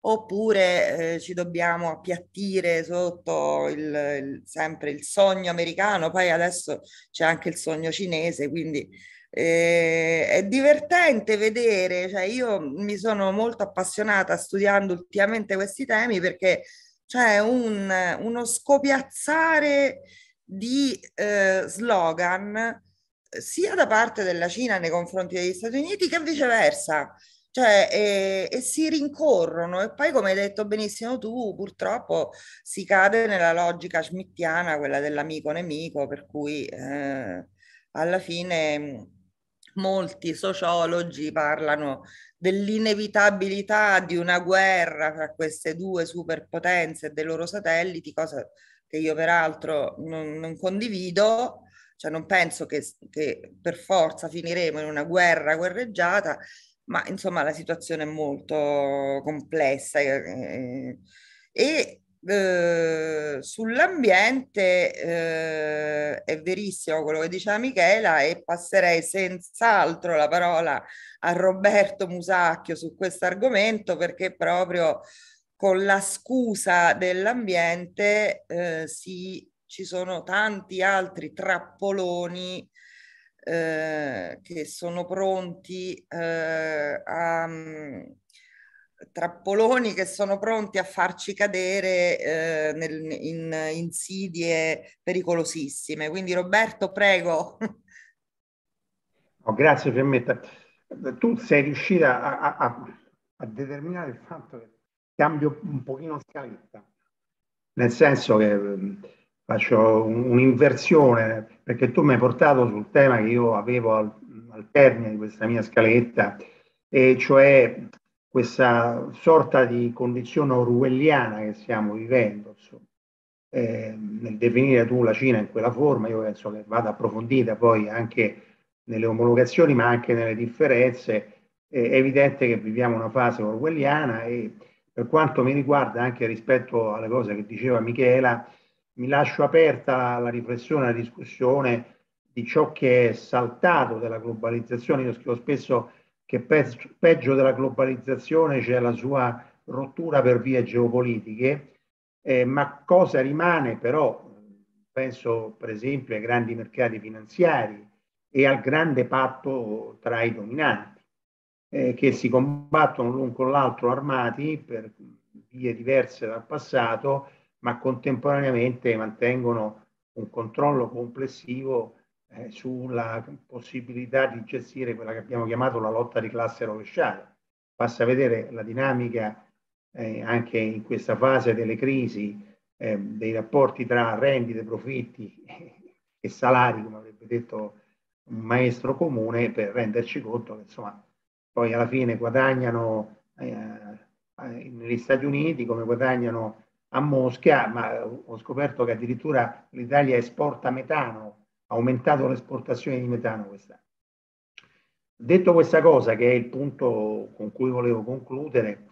oppure eh, ci dobbiamo appiattire sotto il, il, sempre il sogno americano, poi adesso c'è anche il sogno cinese, quindi eh, è divertente vedere, cioè io mi sono molto appassionata studiando ultimamente questi temi perché c'è un, uno scopiazzare di eh, slogan eh, sia da parte della Cina nei confronti degli Stati Uniti che viceversa. Cioè, e, e si rincorrono e poi, come hai detto benissimo tu, purtroppo si cade nella logica schmittiana, quella dell'amico-nemico, per cui eh, alla fine mm, molti sociologi parlano dell'inevitabilità di una guerra tra queste due superpotenze e dei loro satelliti, cosa che io peraltro non, non condivido, cioè non penso che, che, per forza finiremo in una guerra guerreggiata, ma insomma la situazione è molto complessa e, eh, eh, e eh, sull'ambiente eh, è verissimo quello che diceva Michela e passerei senz'altro la parola a Roberto Musacchio su questo argomento perché proprio con la scusa dell'ambiente eh, si, ci sono tanti altri trappoloni eh, che sono pronti eh, a mm, trappoloni che sono pronti a farci cadere eh, nel, in insidie pericolosissime. Quindi Roberto, prego. Oh, grazie Fiammetta. Tu sei riuscita a, a, a determinare il fatto che cambio un pochino scaletta, nel senso che ehm, faccio un'inversione, perché tu mi hai portato sul tema che io avevo al, al termine di questa mia scaletta, e cioè questa sorta di condizione orwelliana che stiamo vivendo. Eh, nel definire tu la Cina in quella forma, io penso che vada approfondita poi anche nelle omologazioni, ma anche nelle differenze. Eh, è evidente che viviamo una fase orwelliana e per quanto mi riguarda, anche rispetto alle cose che diceva Michela, mi lascio aperta la, riflessione, la discussione di ciò che è saltato della globalizzazione. Io scrivo spesso che pe- peggio della globalizzazione c'è la sua rottura per vie geopolitiche, eh, ma cosa rimane però? Penso per esempio ai grandi mercati finanziari e al grande patto tra i dominanti eh, che si combattono l'un con l'altro armati per vie diverse dal passato, ma contemporaneamente mantengono un controllo complessivo eh, sulla possibilità di gestire quella che abbiamo chiamato la lotta di classe rovesciata. Basta vedere la dinamica eh, anche in questa fase delle crisi eh, dei rapporti tra rendite, profitti e salari, come avrebbe detto un maestro comune, per renderci conto che insomma poi alla fine guadagnano eh, negli Stati Uniti come guadagnano a Mosca, ma ho scoperto che addirittura l'Italia esporta metano, ha aumentato l'esportazione di metano quest'anno. Detto questa cosa, che è il punto con cui volevo concludere,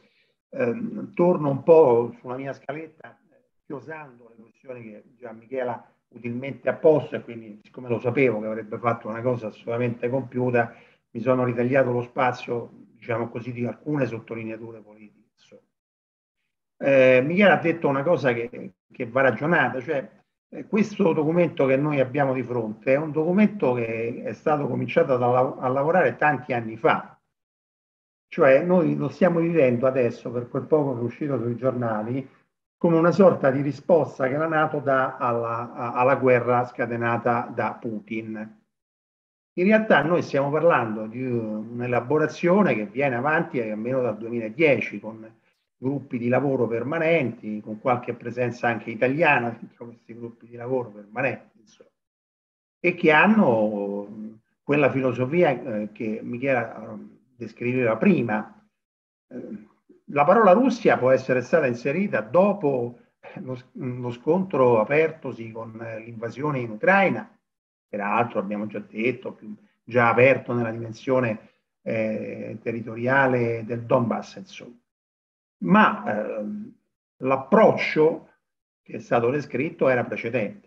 ehm, torno un po' sulla mia scaletta, chiosando le questioni che già Michela utilmente ha posto e quindi siccome lo sapevo che avrebbe fatto una cosa assolutamente compiuta, mi sono ritagliato lo spazio, diciamo così, di alcune sottolineature politiche. Eh, Michele ha detto una cosa che, che va ragionata, cioè eh, questo documento che noi abbiamo di fronte è un documento che è stato cominciato a, a lavorare tanti anni fa, cioè noi lo stiamo vivendo adesso, per quel poco che è uscito sui giornali, come una sorta di risposta che la Nato dà alla, alla guerra scatenata da Putin. In realtà noi stiamo parlando di eh, un'elaborazione che viene avanti almeno dal 2010 con gruppi di lavoro permanenti, con qualche presenza anche italiana dentro questi gruppi di lavoro permanenti, insomma, e che hanno eh, quella filosofia eh, che Michela descriveva prima. La parola Russia può essere stata inserita dopo lo, scontro apertosi con l'invasione in Ucraina, peraltro abbiamo già detto, più, già aperto nella dimensione eh, territoriale del Donbass, insomma. Ma eh, l'approccio che è stato descritto era precedente.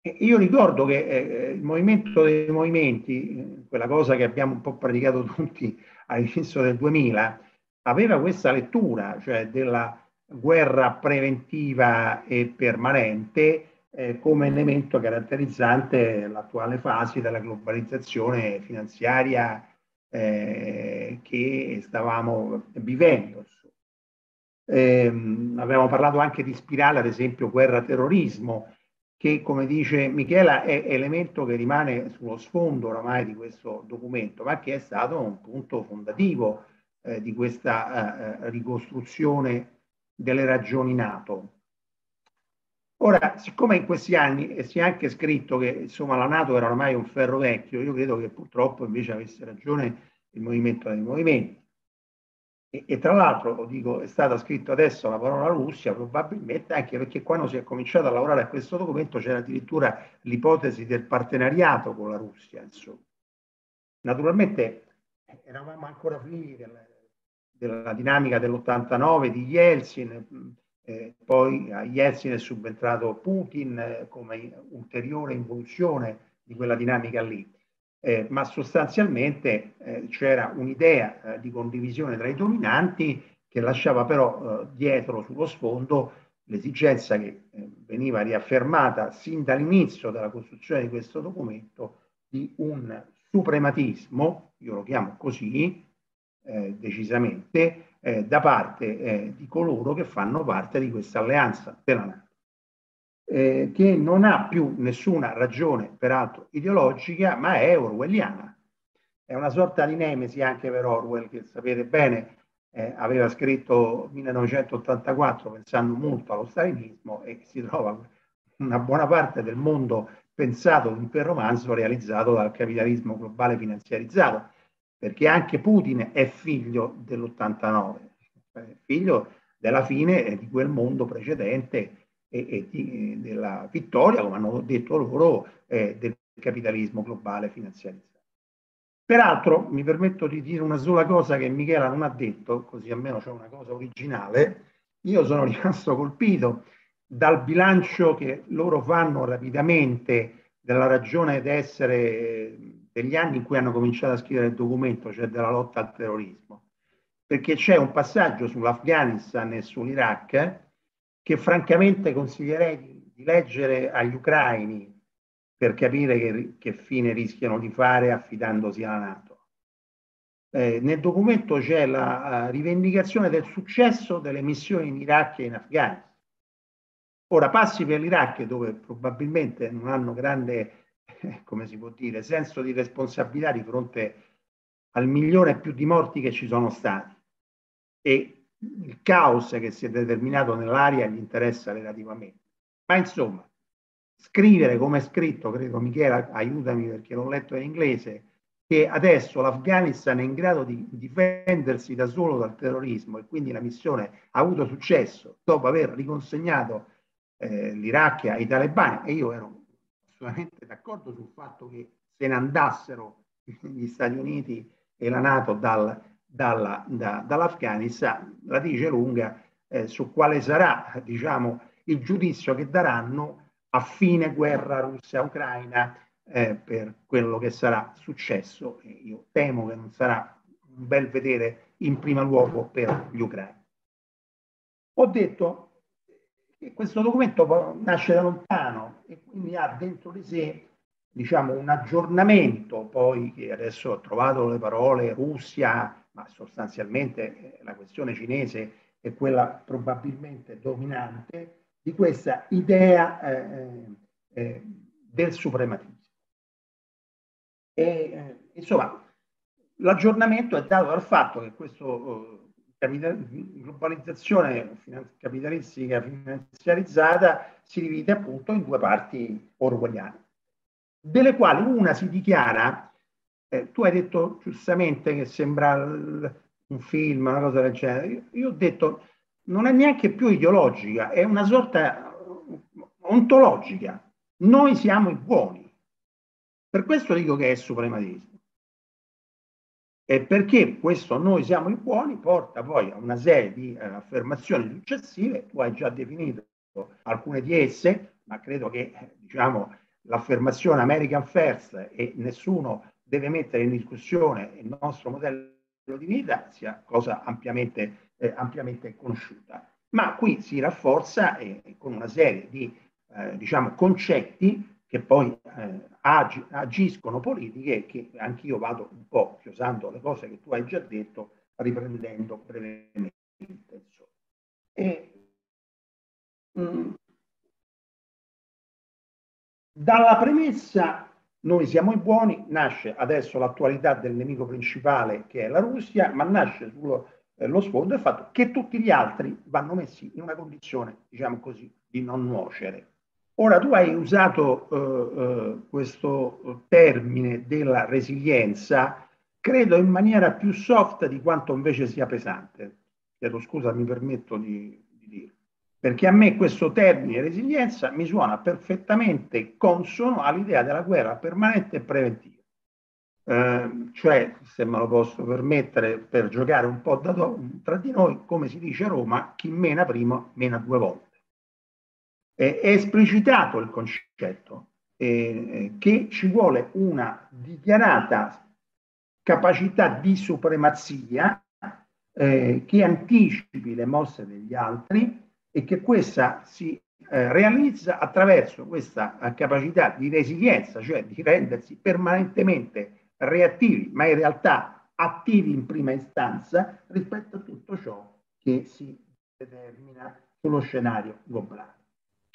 E io ricordo che eh, eh, il movimento dei movimenti, quella cosa che abbiamo un po' praticato tutti all'inizio del 2000, aveva questa lettura, cioè della guerra preventiva e permanente, eh, come elemento caratterizzante l'attuale fase della globalizzazione finanziaria eh, che stavamo vivendo. Eh, abbiamo parlato anche di spirale, ad esempio guerra-terrorismo, che come dice Michela è elemento che rimane sullo sfondo oramai di questo documento, ma che è stato un punto fondativo eh, di questa eh, eh ricostruzione delle ragioni NATO. Ora, siccome in questi anni si è anche scritto che insomma, la Nato era ormai un ferro vecchio, io credo che purtroppo invece avesse ragione il movimento dei movimenti. E, e tra l'altro, lo dico, è stata scritta adesso la parola Russia, probabilmente anche perché quando si è cominciato a lavorare a questo documento c'era addirittura l'ipotesi del partenariato con la Russia. Insomma. Naturalmente eravamo ancora figli della, della dinamica dell'89 di Yeltsin eh, poi a eh, Yeltsin è subentrato Putin eh, come ulteriore involuzione di quella dinamica lì, eh, ma sostanzialmente eh, c'era un'idea eh, di condivisione tra i dominanti che lasciava però dietro sullo sfondo l'esigenza che veniva riaffermata sin dall'inizio della costruzione di questo documento di un suprematismo, io lo chiamo così decisamente, eh, da parte eh, di coloro che fanno parte di questa alleanza della NATO, eh, che non ha più nessuna ragione, peraltro, ideologica, ma è orwelliana. È una sorta di nemesi anche per Orwell, che sapete bene eh, aveva scritto 1984 pensando molto allo stalinismo e si trova una buona parte del mondo pensato in quel romanzo realizzato dal capitalismo globale finanziarizzato perché anche Putin è figlio dell'89, figlio della fine di quel mondo precedente e, e di, della vittoria, come hanno detto loro, eh, del capitalismo globale finanziarizzato. Peraltro mi permetto di dire una sola cosa che Michela non ha detto, così almeno c'è una cosa originale, io sono rimasto colpito dal bilancio che loro fanno rapidamente della ragione d'essere degli anni in cui hanno cominciato a scrivere il documento, cioè della lotta al terrorismo, perché c'è un passaggio sull'Afghanistan e sull'Iraq eh, che francamente consiglierei di leggere agli ucraini per capire che, che fine rischiano di fare affidandosi alla Nato. Eh, nel documento c'è la uh, rivendicazione del successo delle missioni in Iraq e in Afghanistan. Ora passi per l'Iraq dove probabilmente non hanno grande come si può dire, senso di responsabilità di fronte al milione più di morti che ci sono stati e il caos che si è determinato nell'area gli interessa relativamente. Ma insomma, scrivere come è scritto, credo Michela, aiutami perché l'ho letto in inglese, che adesso l'Afghanistan è in grado di difendersi da solo dal terrorismo e quindi la missione ha avuto successo dopo aver riconsegnato eh, l'Iraq ai talebani e io ero assolutamente d'accordo sul fatto che se ne andassero gli Stati Uniti e la Nato dal, dal, da, dall'Afghanistan, la dice lunga eh, su quale sarà diciamo, il giudizio che daranno a fine guerra russa-ucraina eh, per quello che sarà successo. E io temo che non sarà un bel vedere in primo luogo per gli ucraini. Ho detto e questo documento nasce da lontano e quindi ha dentro di sé diciamo, un aggiornamento, poi che adesso ho trovato le parole Russia, ma sostanzialmente eh, la questione cinese è quella probabilmente dominante, di questa idea eh, eh, eh, del suprematismo. E, eh, insomma, l'aggiornamento è dato dal fatto che questo oh, globalizzazione capitalistica finanziarizzata si divide appunto in due parti orwelliane, delle quali una si dichiara, eh, tu hai detto giustamente che sembra un film, una cosa del genere, io ho detto non è neanche più ideologica, è una sorta uh, ontologica, noi siamo i buoni. Per questo dico che è suprematismo. E perché questo noi siamo i buoni porta poi a una serie di eh, affermazioni successive, tu hai già definito alcune di esse, ma credo che eh, diciamo, l'affermazione American First e nessuno deve mettere in discussione il nostro modello di vita sia cosa ampiamente, eh, ampiamente conosciuta. Ma qui si rafforza eh, con una serie di eh, diciamo, concetti che poi eh, ag agiscono politiche che anch'io vado un po' chiosando le cose che tu hai già detto, riprendendo brevemente. Mm, dalla premessa noi siamo i buoni, nasce adesso l'attualità del nemico principale che è la Russia, ma nasce sullo eh, sfondo il fatto che tutti gli altri vanno messi in una condizione, diciamo così, di non nuocere. Ora tu hai usato eh, eh, questo termine della resilienza, credo in maniera più soft di quanto invece sia pesante. Chiedo scusa, mi permetto di, di dire. Perché a me questo termine resilienza mi suona perfettamente consono all'idea della guerra permanente e preventiva. Eh, cioè, se me lo posso permettere, per giocare un po' da do- tra di noi, come si dice a Roma, chi mena prima mena due volte eh, è esplicitato il concetto eh, eh, che ci vuole una dichiarata capacità di supremazia eh, che anticipi le mosse degli altri e che questa si eh, realizza attraverso questa eh, capacità di resilienza, cioè di rendersi permanentemente reattivi, ma in realtà attivi in prima istanza rispetto a tutto ciò che si determina sullo scenario globale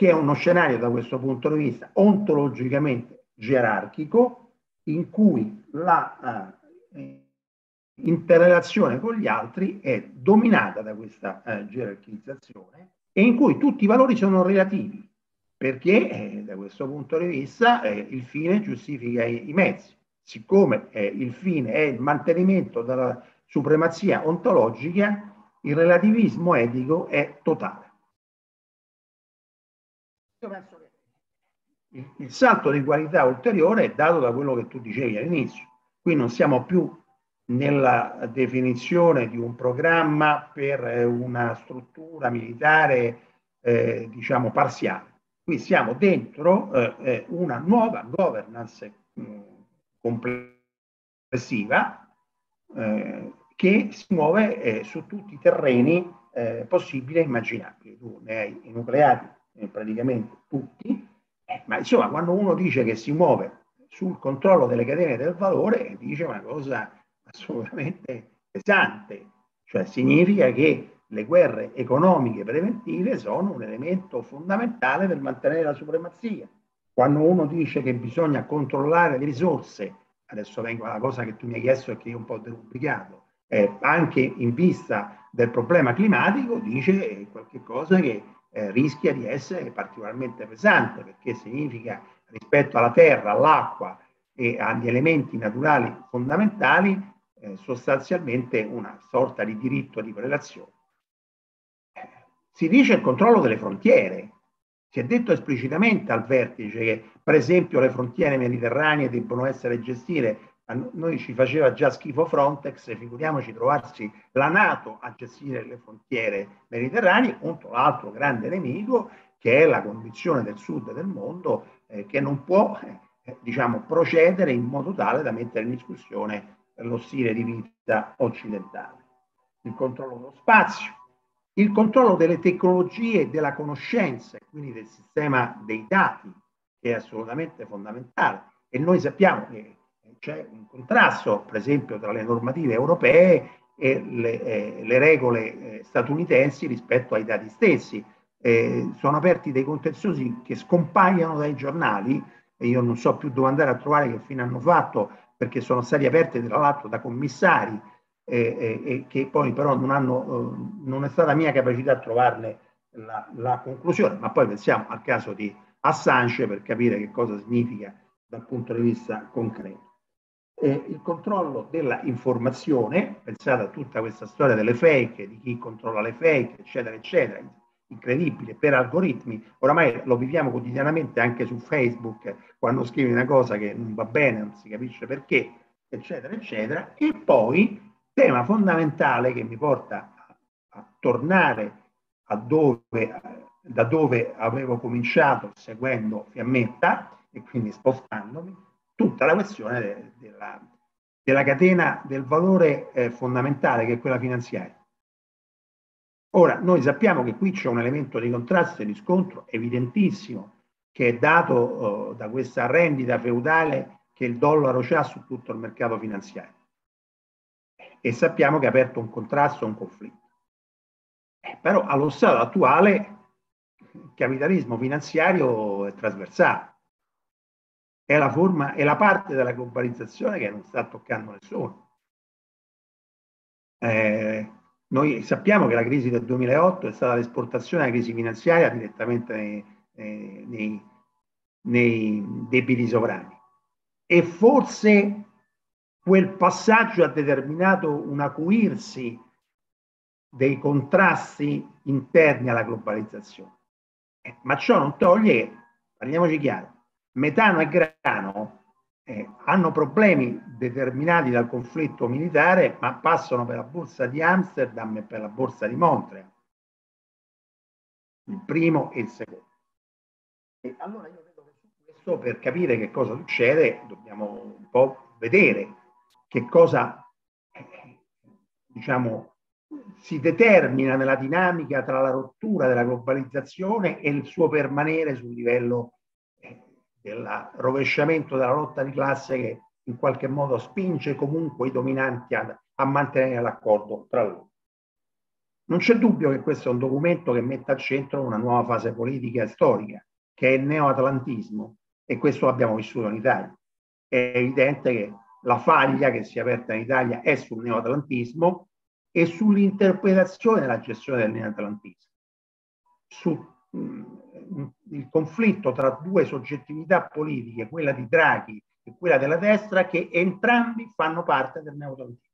che è uno scenario da questo punto di vista ontologicamente gerarchico in cui la eh, interrelazione con gli altri è dominata da questa eh, gerarchizzazione e in cui tutti i valori sono relativi perché eh, da questo punto di vista eh, il fine giustifica i, i mezzi. Siccome eh, il fine è il mantenimento della supremazia ontologica, il relativismo etico è totale io penso che il, il salto di qualità ulteriore è dato da quello che tu dicevi all'inizio. Qui non siamo più nella definizione di un programma per eh, una struttura militare, eh, diciamo, parziale. Qui siamo dentro eh, eh una nuova governance mh, mm, complessiva eh, che si muove eh, su tutti i terreni possibili e immaginabili. Tu ne hai i nucleari eh, praticamente tutti, eh, ma insomma quando uno dice che si muove sul controllo delle catene del valore dice una cosa assolutamente pesante, cioè significa che le guerre economiche preventive sono un elemento fondamentale per mantenere la supremazia. Quando uno dice che bisogna controllare le risorse, adesso vengo alla cosa che tu mi hai chiesto e che io un po' ho derubricato, eh, anche in vista del problema climatico, dice qualcosa che eh, rischia di essere particolarmente pesante perché significa rispetto alla terra, all'acqua e agli elementi naturali fondamentali eh, sostanzialmente una sorta di diritto di prelazione. Eh, si dice il controllo delle frontiere, si è detto esplicitamente al vertice che, per esempio, le frontiere mediterranee debbono essere gestite a noi ci faceva già schifo Frontex, figuriamoci trovarsi la Nato a gestire le frontiere mediterranee contro l'altro grande nemico che è la condizione del sud del mondo eh, che non può eh, eh, diciamo, procedere in modo tale da mettere in discussione lo stile di vita occidentale. Il controllo dello spazio, il controllo delle tecnologie e della conoscenza, quindi del sistema dei dati, che è assolutamente fondamentale. E noi sappiamo che c'è un contrasto, per esempio, tra le normative europee e le, eh, le regole eh, statunitensi rispetto ai dati stessi. Eh, sono aperti dei contenziosi che scompaiono dai giornali e io non so più dove andare a trovare che fine hanno fatto perché sono stati aperti tra l'altro da commissari eh, eh, e che poi però non hanno, eh, non è stata mia capacità a trovarne la, la conclusione, ma poi pensiamo al caso di Assange per capire che cosa significa dal punto di vista concreto eh, il controllo della informazione, pensate a tutta questa storia delle fake, di chi controlla le fake, eccetera, eccetera, incredibile, per algoritmi, oramai lo viviamo quotidianamente anche su Facebook, quando scrivi una cosa che non va bene, non si capisce perché, eccetera, eccetera, e poi tema fondamentale che mi porta a, a tornare a dove, da dove avevo cominciato seguendo Fiammetta e quindi spostandomi, tutta la questione de, de della catena del valore eh, fondamentale che è quella finanziaria. Ora, noi sappiamo che qui c'è un elemento di contrasto e di scontro evidentissimo che è dato eh, da questa rendita feudale che il dollaro ha su tutto il mercato finanziario. E sappiamo che ha aperto un contrasto, un conflitto. Eh, però allo stato attuale il capitalismo finanziario è trasversale è la forma, è la parte della globalizzazione che non sta toccando nessuno. Eh, noi sappiamo che la crisi del 2008 è stata l'esportazione della crisi finanziaria direttamente nei, nei, nei debiti sovrani e forse quel passaggio ha determinato un acuirsi dei contrasti interni alla globalizzazione. Eh, ma ciò non toglie, parliamoci chiaro, metano e grano eh, hanno problemi determinati dal conflitto militare, ma passano per la borsa di Amsterdam e per la borsa di Montreal. Il primo e il secondo. E allora io credo che su questo, per capire che cosa succede, dobbiamo un po' vedere che cosa, eh, diciamo, si determina nella dinamica tra la rottura della globalizzazione e il suo permanere sul livello del rovesciamento della lotta di classe che in qualche modo spinge comunque i dominanti a, a mantenere l'accordo tra loro. Non c'è dubbio che questo è un documento che mette al centro una nuova fase politica e storica, che è il neoatlantismo, e questo l'abbiamo vissuto in Italia. È evidente che la faglia che si è aperta in Italia è sul neoatlantismo e sull'interpretazione della gestione del neoatlantismo, su il conflitto tra due soggettività politiche, quella di Draghi e quella della destra, che entrambi fanno parte del neotalibismo.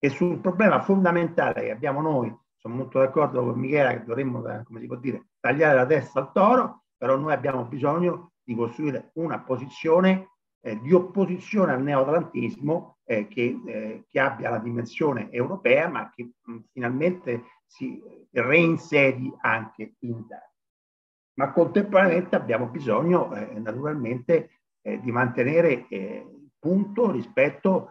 E sul problema fondamentale che abbiamo noi, sono molto d'accordo con Michela che dovremmo, eh, come si può dire, tagliare la testa al toro, però noi abbiamo bisogno di costruire una posizione eh, di opposizione al neoatlantismo eh, che, eh, che, abbia la dimensione europea, ma che mh, finalmente si reinsedi anche in Italia. Ma contemporaneamente abbiamo bisogno eh, naturalmente eh, di mantenere eh, punto rispetto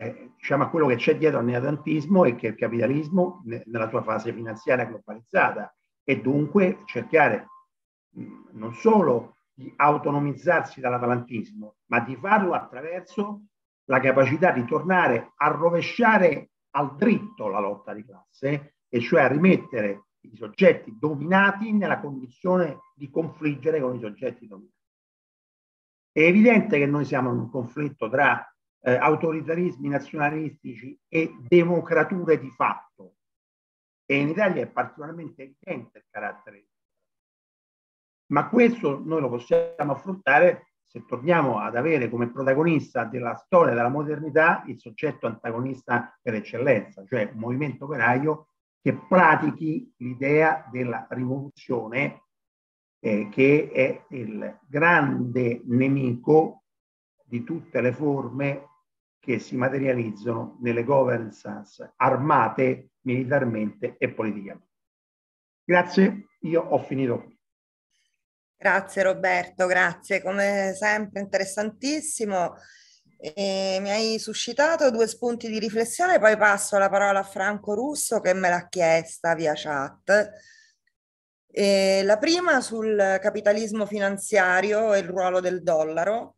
eh, diciamo a quello che c'è dietro al neodantismo e che è il capitalismo nella sua fase finanziaria globalizzata e dunque cercare mh, non solo di autonomizzarsi dall'atlantismo, ma di farlo attraverso la capacità di tornare a rovesciare al dritto la lotta di classe e cioè a rimettere i soggetti dominati nella condizione di confliggere con i soggetti dominati. È evidente che noi siamo in un conflitto tra eh, autoritarismi nazionalistici e democrature di fatto e in Italia è particolarmente evidente il carattere. Ma questo noi lo possiamo affrontare se torniamo ad avere come protagonista della storia della modernità il soggetto antagonista per eccellenza, cioè un movimento operaio che pratichi l'idea della rivoluzione eh, che è il grande nemico di tutte le forme che si materializzano nelle governance armate militarmente e politicamente. Grazie, io ho finito qui. Grazie Roberto, grazie come sempre interessantissimo. Eh, mi hai suscitato due spunti di riflessione, poi passo la parola a Franco Russo che me l'ha chiesta via chat. Eh, la prima sul capitalismo finanziario e il ruolo del dollaro,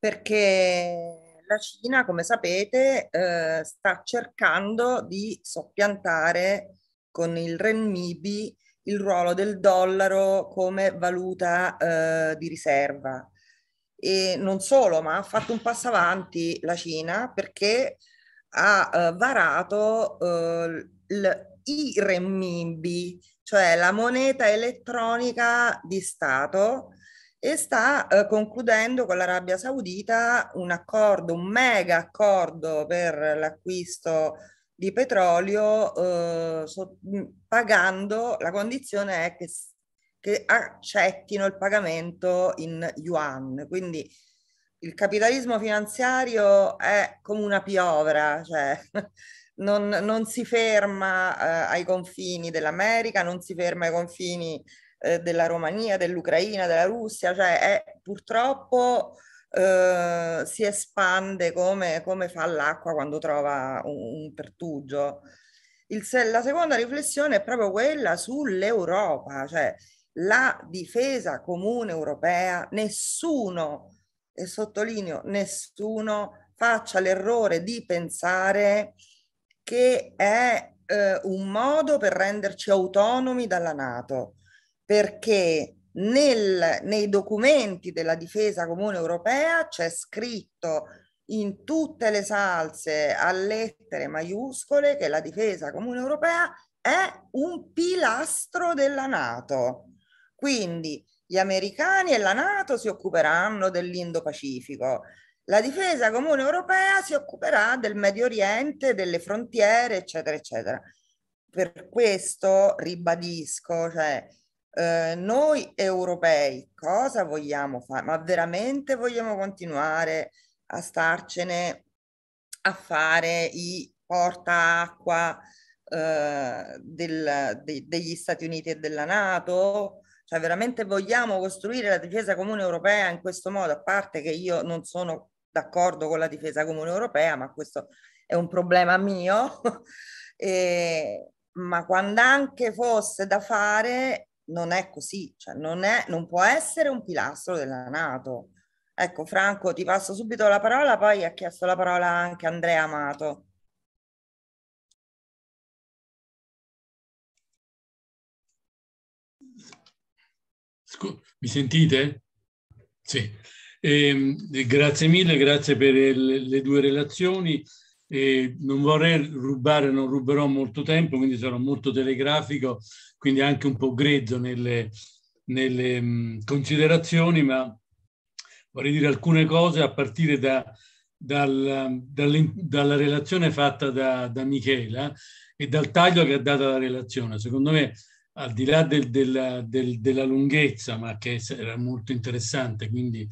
perché la Cina, come sapete, eh, sta cercando di soppiantare con il renminbi il ruolo del dollaro come valuta eh, di riserva e non solo, ma ha fatto un passo avanti la Cina perché ha eh, varato eh, il, i renminbi, cioè la moneta elettronica di Stato, e sta eh, concludendo con l'Arabia Saudita un accordo, un mega accordo per l'acquisto di petrolio, eh, so, pagando, la condizione è che che accettino il pagamento in yuan. Quindi il capitalismo finanziario è come una piovra, cioè non, non si ferma eh, ai confini dell'America, non si ferma ai confini eh, della Romania, dell'Ucraina, della Russia, cioè è, purtroppo eh, si espande come, come, fa l'acqua quando trova un, un pertugio. Il, la seconda riflessione è proprio quella sull'Europa, cioè la difesa comune europea, nessuno, e sottolineo nessuno, faccia l'errore di pensare che è eh, un modo per renderci autonomi dalla Nato, perché nel, nei documenti della difesa comune europea c'è scritto in tutte le salse a lettere maiuscole che la difesa comune europea è un pilastro della Nato. Quindi gli americani e la Nato si occuperanno dell'Indo-Pacifico. La difesa comune europea si occuperà del Medio Oriente, delle frontiere, eccetera, eccetera. Per questo ribadisco, cioè, eh, noi europei cosa vogliamo fare? Ma veramente vogliamo continuare a starcene a fare i portaacqua eh, del, de, degli Stati Uniti e della Nato? Cioè veramente vogliamo costruire la difesa comune europea in questo modo, a parte che io non sono d'accordo con la difesa comune europea, ma questo è un problema mio. e, ma quando anche fosse da fare, non è così, cioè non, è, non può essere un pilastro della Nato. Ecco, Franco, ti passo subito la parola, poi ha chiesto la parola anche Andrea Amato. mi sentite? Sì. Eh, grazie mille, grazie per le due relazioni. Eh, non vorrei rubare, non ruberò molto tempo, quindi sarò molto telegrafico, quindi anche un po' grezzo nelle, nelle mh, mm, considerazioni, ma vorrei dire alcune cose a partire da, dal, dalla relazione fatta da, da Michela e dal taglio che ha dato la relazione. Secondo me al di là del, della, del, della, lunghezza, ma che era molto interessante, quindi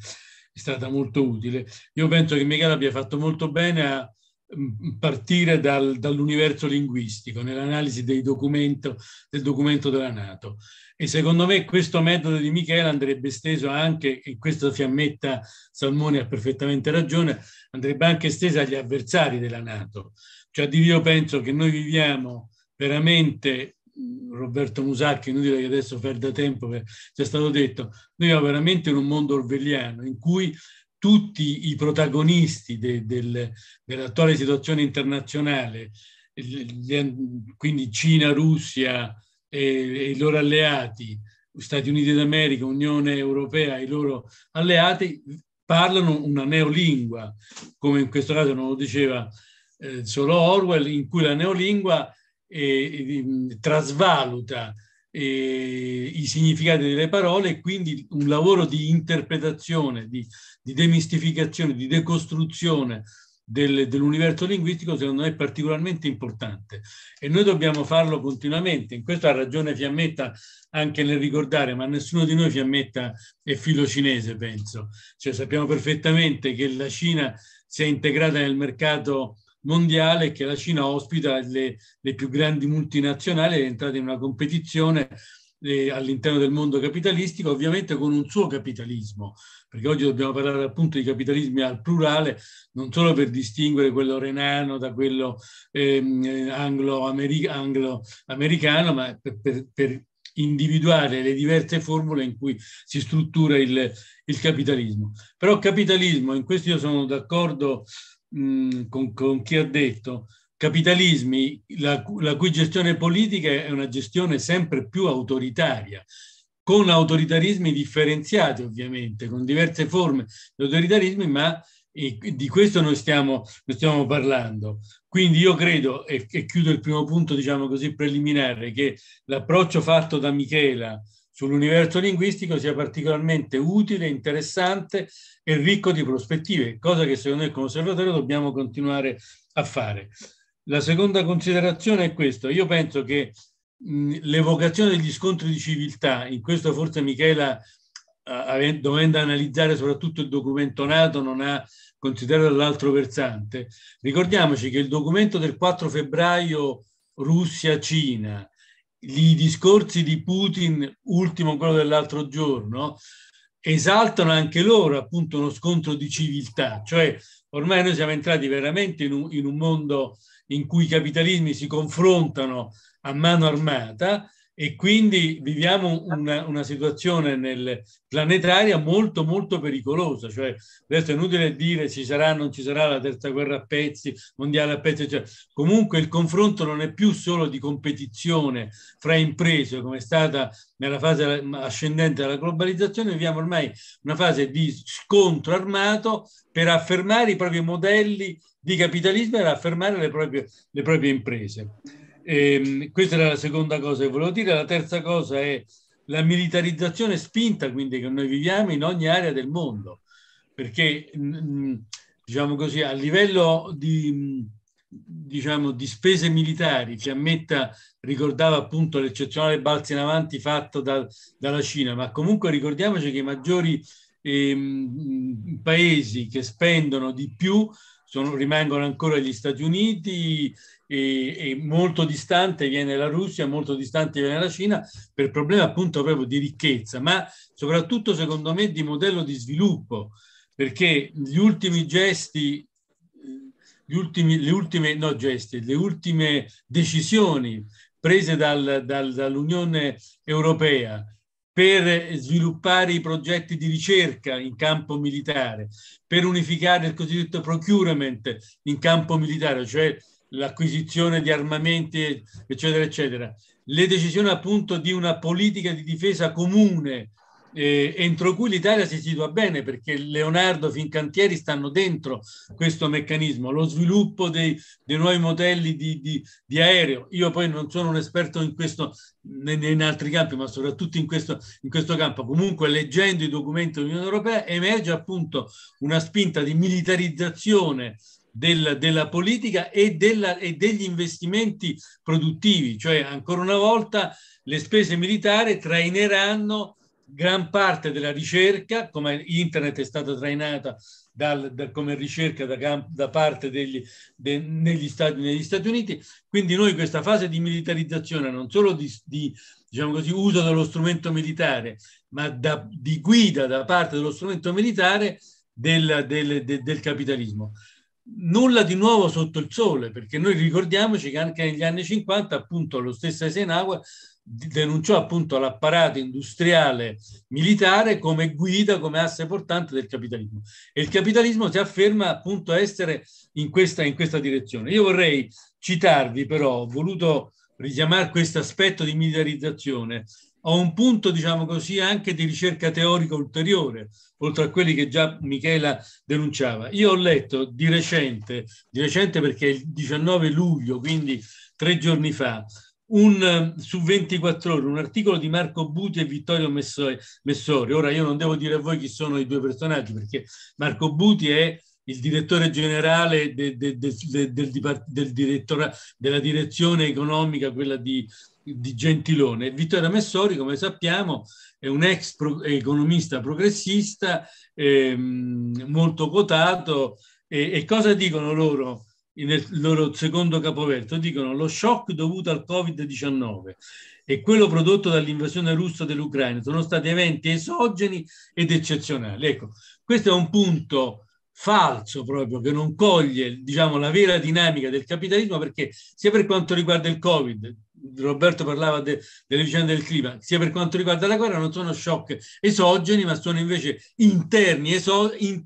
è stata molto utile. Io penso che Michele abbia fatto molto bene a mm, mm, partire dal, dall'universo linguistico nell'analisi documento, del documento della Nato e secondo me questo metodo di Michele andrebbe esteso anche, e questa fiammetta Salmone ha perfettamente ragione, andrebbe anche esteso agli avversari della Nato. Cioè io penso che noi viviamo veramente Roberto Musacchi, inutile che adesso perda tempo, per, ci è stato detto, noi siamo veramente in un mondo orwelliano in cui tutti i protagonisti de, del, dell'attuale situazione internazionale, quindi Cina, Russia e, e i loro alleati, Stati Uniti d'America, Unione Europea e i loro alleati, parlano una neolingua, come in questo caso non lo diceva eh, solo Orwell, in cui la neolingua eh, trasvaluta eh, i significati delle parole e quindi un lavoro di interpretazione, di, di demistificazione, di decostruzione del, dell'universo linguistico secondo me è particolarmente importante e noi dobbiamo farlo continuamente. In questo ha ragione Fiammetta anche nel ricordare, ma nessuno di noi Fiammetta è filo cinese, penso. Cioè sappiamo perfettamente che la Cina si è integrata nel mercato mondiale è che la Cina ospita le, le più grandi multinazionali, è entrata in una competizione eh, all'interno del mondo capitalistico, ovviamente con un suo capitalismo, perché oggi dobbiamo parlare appunto di capitalismi al plurale, non solo per distinguere quello renano da quello ehm, anglo-americano, anglo ma per, per, per, individuare le diverse formule in cui si struttura il, il capitalismo. Però capitalismo, in questo io sono d'accordo Mm, con, con, chi ha detto capitalismi la, la cui gestione politica è una gestione sempre più autoritaria, con autoritarismi differenziati ovviamente, con diverse forme di autoritarismi, ma e di questo noi stiamo, noi stiamo, parlando. Quindi io credo, e, e, chiudo il primo punto, diciamo così, preliminare, che l'approccio fatto da Michela sull'universo linguistico sia particolarmente utile, interessante e ricco di prospettive, cosa che secondo me come conservatorio dobbiamo continuare a fare. La seconda considerazione è questa. Io penso che l'evocazione degli scontri di civiltà, in questo forse Michela, dovendo analizzare soprattutto il documento nato, non ha considerato l'altro versante. Ricordiamoci che il documento del 4 febbraio Russia-Cina, i discorsi di Putin, ultimo quello dell'altro giorno, esaltano anche loro appunto uno scontro di civiltà, cioè ormai noi siamo entrati veramente in un, in un mondo in cui i capitalismi si confrontano a mano armata e quindi viviamo una, una situazione nel, planetaria molto molto pericolosa, cioè adesso è inutile dire ci sarà o non ci sarà la terza guerra a pezzi, mondiale a pezzi, cioè, comunque il confronto non è più solo di competizione fra imprese come è stata nella fase ascendente della globalizzazione, viviamo ormai una fase di scontro armato per affermare i propri modelli di capitalismo e affermare le proprie, le proprie imprese. E, ehm, questa era la seconda cosa che volevo dire. La terza cosa è la militarizzazione spinta, quindi che noi viviamo in ogni area del mondo, perché diciamo così, a livello di, diciamo, di spese militari, Fiammetta ricordava appunto l'eccezionale balzo in avanti fatto da, dalla Cina, ma comunque ricordiamoci che i maggiori eh, paesi che spendono di più sono, rimangono ancora gli Stati Uniti e, e, molto distante viene la Russia, molto distante viene la Cina, per problemi appunto proprio di ricchezza, ma soprattutto secondo me di modello di sviluppo, perché gli ultimi gesti, gli ultimi, le, ultime, no, gesti le ultime decisioni prese dal, dal, dall'Unione Europea per sviluppare i progetti di ricerca in campo militare, per unificare il cosiddetto procurement in campo militare, cioè l'acquisizione di armamenti, eccetera, eccetera. Le decisioni appunto di una politica di difesa comune eh, entro cui l'Italia si situa bene perché Leonardo Fincantieri stanno dentro questo meccanismo, lo sviluppo dei, dei nuovi modelli di, di, di, aereo. Io poi non sono un esperto in questo, né in altri campi, ma soprattutto in questo, in questo campo. Comunque, leggendo i documenti dell'Unione Europea, emerge appunto una spinta di militarizzazione del, della politica e, della, e, degli investimenti produttivi, cioè ancora una volta le spese militari traineranno gran parte della ricerca, come internet è stata trainata dal, da, come ricerca da, da parte degli, de, negli, stati, negli, Stati, Uniti, quindi noi questa fase di militarizzazione non solo di, di diciamo così, uso dello strumento militare, ma da, di guida da parte dello strumento militare del, del, del, del capitalismo nulla di nuovo sotto il sole, perché noi ricordiamoci che anche negli anni 50, appunto, lo stesso Eisenhower denunciò appunto l'apparato industriale militare come guida, come asse portante del capitalismo. E il capitalismo si afferma appunto essere in questa, in questa direzione. Io vorrei citarvi però, ho voluto richiamare questo aspetto di militarizzazione, a un punto, diciamo così, anche di ricerca teorica ulteriore, oltre a quelli che già Michela denunciava. Io ho letto di recente, di recente perché è il 19 luglio, quindi tre giorni fa, un, eh, su 24 ore, un articolo di Marco Buti e Vittorio Messori. Ora io non devo dire a voi chi sono i due personaggi perché Marco Buti è il direttore generale de, de, de, del, del direttora, della direzione economica, quella di, di Gentilone. Vittorio Messori, come sappiamo, è un ex pro, economista progressista, ehm, molto quotato. E, e cosa dicono loro? nel loro secondo capoverso, dicono lo shock dovuto al Covid-19 e quello prodotto dall'invasione russa dell'Ucraina sono stati eventi esogeni ed eccezionali. Ecco, questo è un punto falso proprio che non coglie diciamo, la vera dinamica del capitalismo perché sia per quanto riguarda il Covid Roberto parlava de, delle vicende del clima, sia per quanto riguarda la guerra, non sono shock esogeni, ma sono invece interni, eso, in,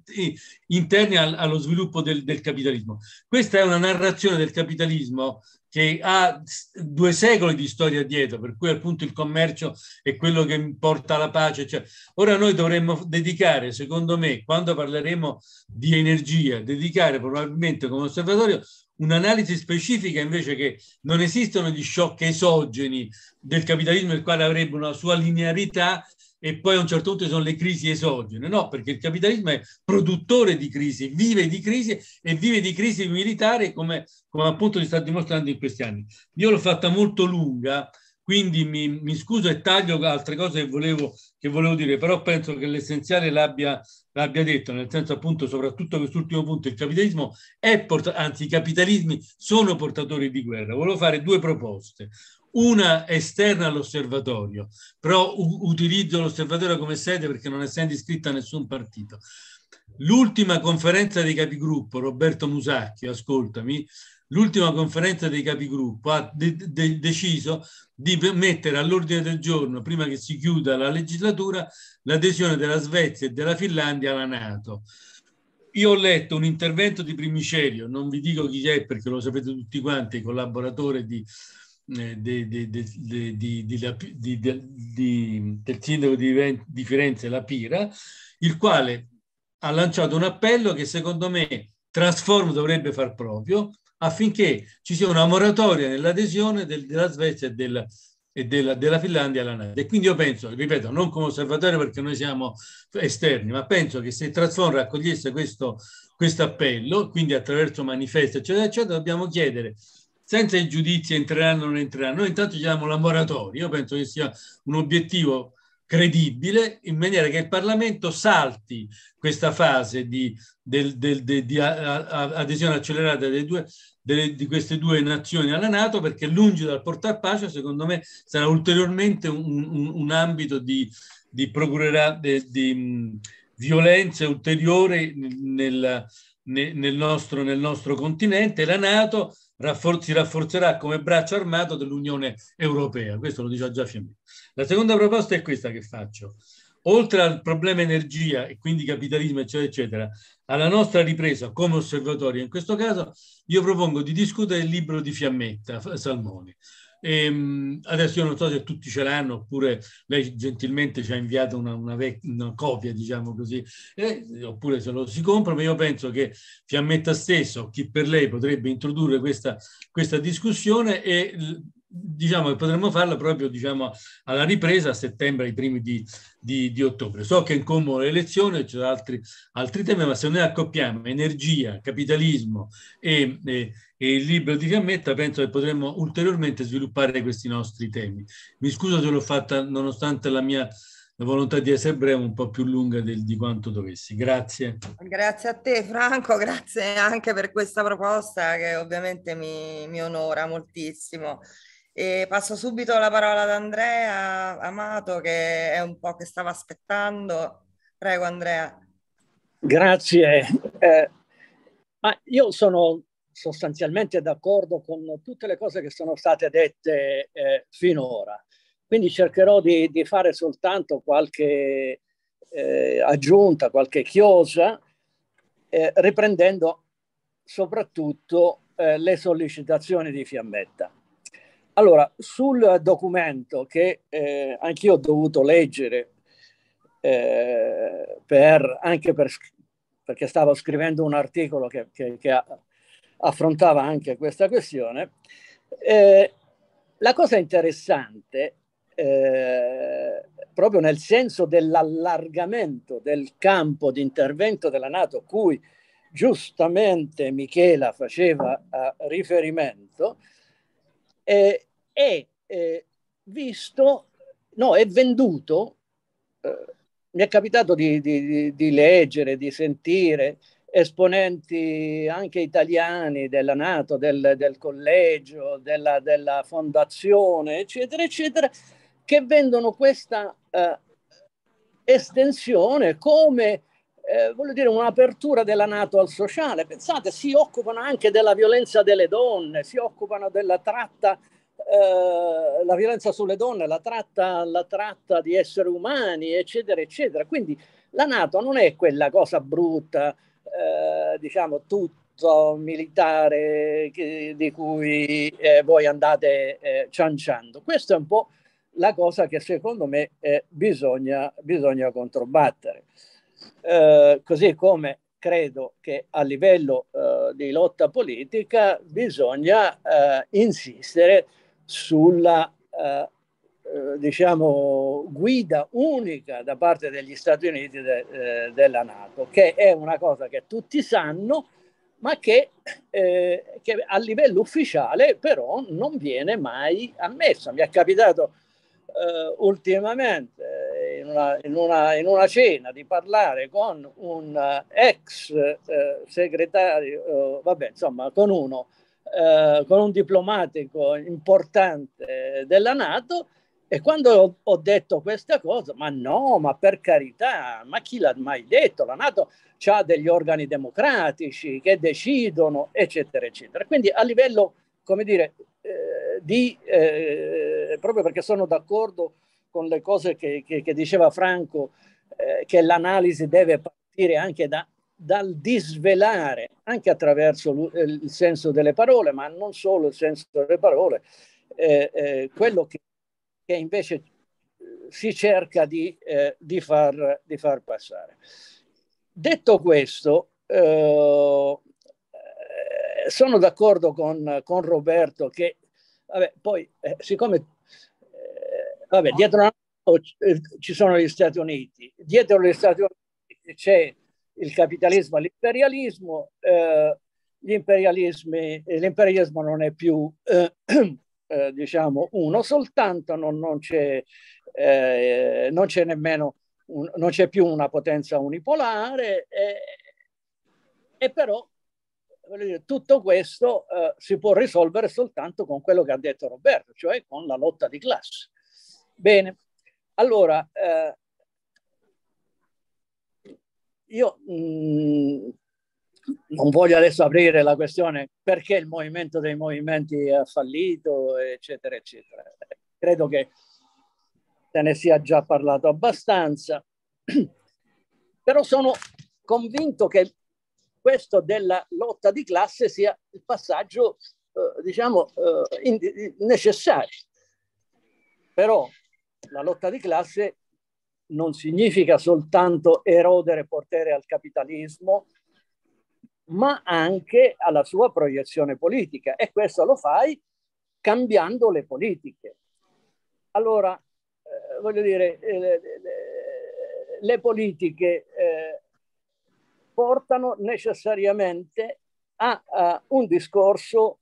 interni al, allo sviluppo del, del, capitalismo. Questa è una narrazione del capitalismo che ha due secoli di storia dietro, per cui appunto il commercio è quello che porta alla pace. Cioè, ora noi dovremmo dedicare, secondo me, quando parleremo di energia, dedicare probabilmente come osservatorio un'analisi specifica invece che non esistono gli shock esogeni del capitalismo il quale avrebbe una sua linearità e poi a un certo punto sono le crisi esogene, no, perché il capitalismo è produttore di crisi, vive di crisi e vive di crisi militare come, come appunto si sta dimostrando in questi anni. Io l'ho fatta molto lunga, quindi mi, mi scuso e taglio altre cose che volevo, che volevo dire, però penso che l'essenziale l'abbia, l'abbia detto, nel senso appunto soprattutto quest'ultimo punto, il capitalismo è, portato, anzi i capitalismi sono portatori di guerra. Volevo fare due proposte una esterna all'osservatorio, però u- utilizzo l'osservatorio come sede perché non essendo iscritta a nessun partito. L'ultima conferenza dei capigruppo, Roberto Musacchio, ascoltami, l'ultima conferenza dei capigruppo ha de- de- deciso di mettere all'ordine del giorno, prima che si chiuda la legislatura, l'adesione della Svezia e della Finlandia alla Nato. Io ho letto un intervento di Primicerio, non vi dico chi è perché lo sapete tutti quanti, collaboratore di, del sindaco di Firenze, La Pira, il quale ha lanciato un appello che secondo me Trasform dovrebbe far proprio, affinché ci sia una moratoria nell'adesione del, della Svezia e, del, e della, della, Finlandia alla NATO. E quindi io penso, ripeto, non come osservatorio perché noi siamo esterni, ma penso che se Trasfon raccogliesse questo, questo appello, quindi attraverso manifesti, eccetera, eccetera, dobbiamo chiedere senza i giudizi entreranno o non entreranno. Noi intanto ci diamo la moratoria, io penso che sia un obiettivo credibile in maniera che il Parlamento salti questa fase di, del, del, de, di adesione accelerata due, delle, di queste due nazioni alla Nato perché lungi dal portare pace secondo me sarà ulteriormente un, un, un ambito di, di procurerà di, di violenze ulteriori nella, nel nostro, nel nostro continente, la Nato raffor- si rafforzerà come braccio armato dell'Unione Europea. Questo lo diceva già Fiammi. La seconda proposta è questa che faccio. Oltre al problema energia e quindi capitalismo, eccetera, eccetera, alla nostra ripresa come osservatorio, in questo caso, io propongo di discutere il libro di Fiammetta Salmone. E, ehm, adesso io non so se tutti ce l'hanno oppure lei gentilmente ci ha inviato una, una, vec- una copia, diciamo così, eh, oppure se lo si compra, ma io penso che Fiammetta stesso, chi per lei potrebbe introdurre questa, questa discussione e diciamo che potremmo farlo proprio diciamo, alla ripresa a settembre, i primi di, di, di ottobre. So che in incombono le elezioni, ci sono altri, altri, temi, ma se noi accoppiamo energia, capitalismo e, e, e il libro di Fiammetta, penso che potremmo ulteriormente sviluppare questi nostri temi. Mi scuso se l'ho fatta, nonostante la mia la volontà di essere breve un po' più lunga del, di quanto dovessi. Grazie. Grazie a te Franco, grazie anche per questa proposta che ovviamente mi, mi onora moltissimo. E passo subito la parola ad Andrea Amato che è un po' che stava aspettando. Prego Andrea. Grazie. Eh, io sono sostanzialmente d'accordo con tutte le cose che sono state dette eh, finora, quindi cercherò di, di fare soltanto qualche eh, aggiunta, qualche chiosa, eh, riprendendo soprattutto eh, le sollecitazioni di Fiammetta. Allora, sul documento che eh, anch'io ho dovuto leggere eh, per, anche per, perché stavo scrivendo un articolo che, che, che affrontava anche questa questione, eh, la cosa interessante, eh, proprio nel senso dell'allargamento del campo di intervento della Nato, cui giustamente Michela faceva eh, riferimento, eh, è eh, visto, no, è venduto, eh, mi è capitato di, di, di, leggere, di sentire esponenti anche italiani della Nato, del, del collegio, della, della, fondazione, eccetera, eccetera, che vendono questa eh, estensione come eh, voglio dire, un'apertura della Nato al sociale. Pensate, si occupano anche della violenza delle donne, si occupano della tratta, eh, la violenza sulle donne, la tratta, la tratta di esseri umani, eccetera, eccetera. Quindi la Nato non è quella cosa brutta, eh, diciamo, tutta militare di cui eh, voi andate eh, cianciando. Questa è un po' la cosa che secondo me eh, bisogna, bisogna controbattere. Eh, così come credo che a livello eh, di lotta politica bisogna eh, insistere sulla eh, diciamo, guida unica da parte degli Stati Uniti de, della Nato, che è una cosa che tutti sanno, ma che, eh, che, a livello ufficiale però non viene mai ammessa. Mi è capitato eh, ultimamente eh, in una, in, una, in una, cena di parlare con un eh, ex eh, segretario, eh, vabbè, insomma, con uno, con un diplomatico importante della Nato. E quando ho detto questa cosa, ma no, ma per carità, ma chi l'ha mai detto? La Nato ha degli organi democratici che decidono, eccetera, eccetera. Quindi a livello, come dire, eh, di, eh, proprio perché sono d'accordo con le cose che, che, che diceva Franco, eh, che l'analisi deve partire anche da, dal disvelare, anche attraverso eh, il senso delle parole, ma non solo il senso delle parole, eh, quello che, che, invece si cerca di, di, far, di far, passare. Detto questo, eh, sono d'accordo con, con, Roberto che, vabbè, poi, eh, siccome eh, vabbè, dietro la NATO oh, eh, ci sono gli Stati Uniti, dietro gli Stati Uniti c'è il capitalismo e l'imperialismo, eh, eh l'imperialismo non è più, eh, eh, diciamo, uno soltanto, non, non c'è, non c'è nemmeno, un, non c'è più una potenza unipolare, e però dire, tutto questo eh, si può risolvere soltanto con quello che ha detto Roberto, cioè con la lotta di classe. Bene, allora, eh, io mh, mm, non voglio adesso aprire la questione perché il movimento dei movimenti ha fallito, eccetera, eccetera. Credo che se ne sia già parlato abbastanza, però sono convinto che questo della lotta di classe sia il passaggio, eh, diciamo, eh, in, necessario. Però la lotta di classe non significa soltanto erodere potere al capitalismo, ma anche alla sua proiezione politica. E questo lo fai cambiando le politiche. Allora, eh, voglio dire, eh, le, le, le, politiche eh, portano necessariamente a, a un discorso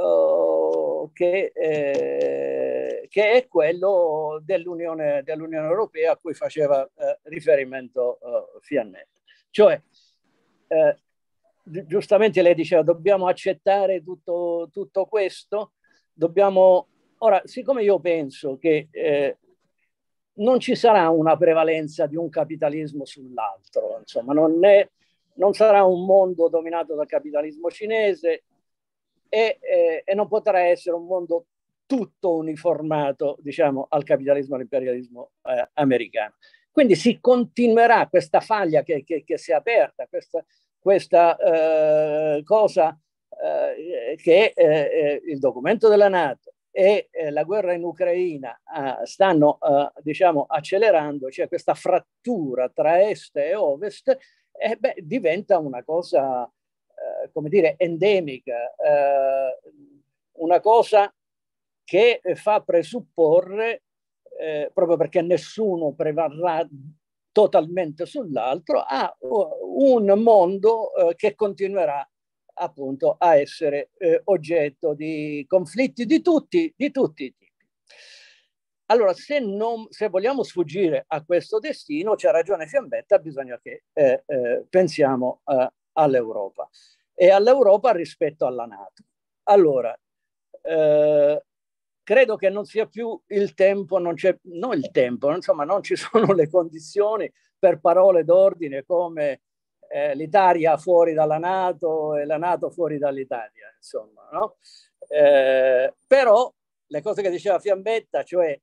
uh, che, eh, che, è quello dell'Unione, dell'Unione Europea a cui faceva eh, riferimento uh, eh, Fiannetti. Cioè, eh, giustamente lei diceva, dobbiamo accettare tutto, tutto questo, dobbiamo... Ora, siccome io penso che eh, non ci sarà una prevalenza di un capitalismo sull'altro, insomma, non è, non sarà un mondo dominato dal capitalismo cinese e, eh, e non potrà essere un mondo tutto uniformato diciamo, al capitalismo e all'imperialismo eh, americano. Quindi si continuerà questa faglia che, che, che si è aperta, questa, questa eh, cosa eh, che eh, il documento della Nato e eh, la guerra in Ucraina stanno diciamo, accelerando, cioè questa frattura tra est e ovest eh beh, diventa una cosa, eh, come dire, endemica, eh, una cosa che fa presupporre, eh, proprio perché nessuno prevarrà totalmente sull'altro, a un mondo eh, che continuerà appunto a essere eh, oggetto di conflitti di tutti, di tutti i tipi. Allora, se, non, se, vogliamo sfuggire a questo destino, c'è ragione Fiambetta, bisogna che eh, eh, pensiamo eh, all'Europa e all'Europa rispetto alla Nato. Allora, eh, credo che non sia più il tempo, non c'è, non il tempo, insomma non ci sono le condizioni per parole d'ordine come eh, l'Italia fuori dalla Nato e la Nato fuori dall'Italia, insomma, no? Eh, però le cose che diceva Fiambetta, cioè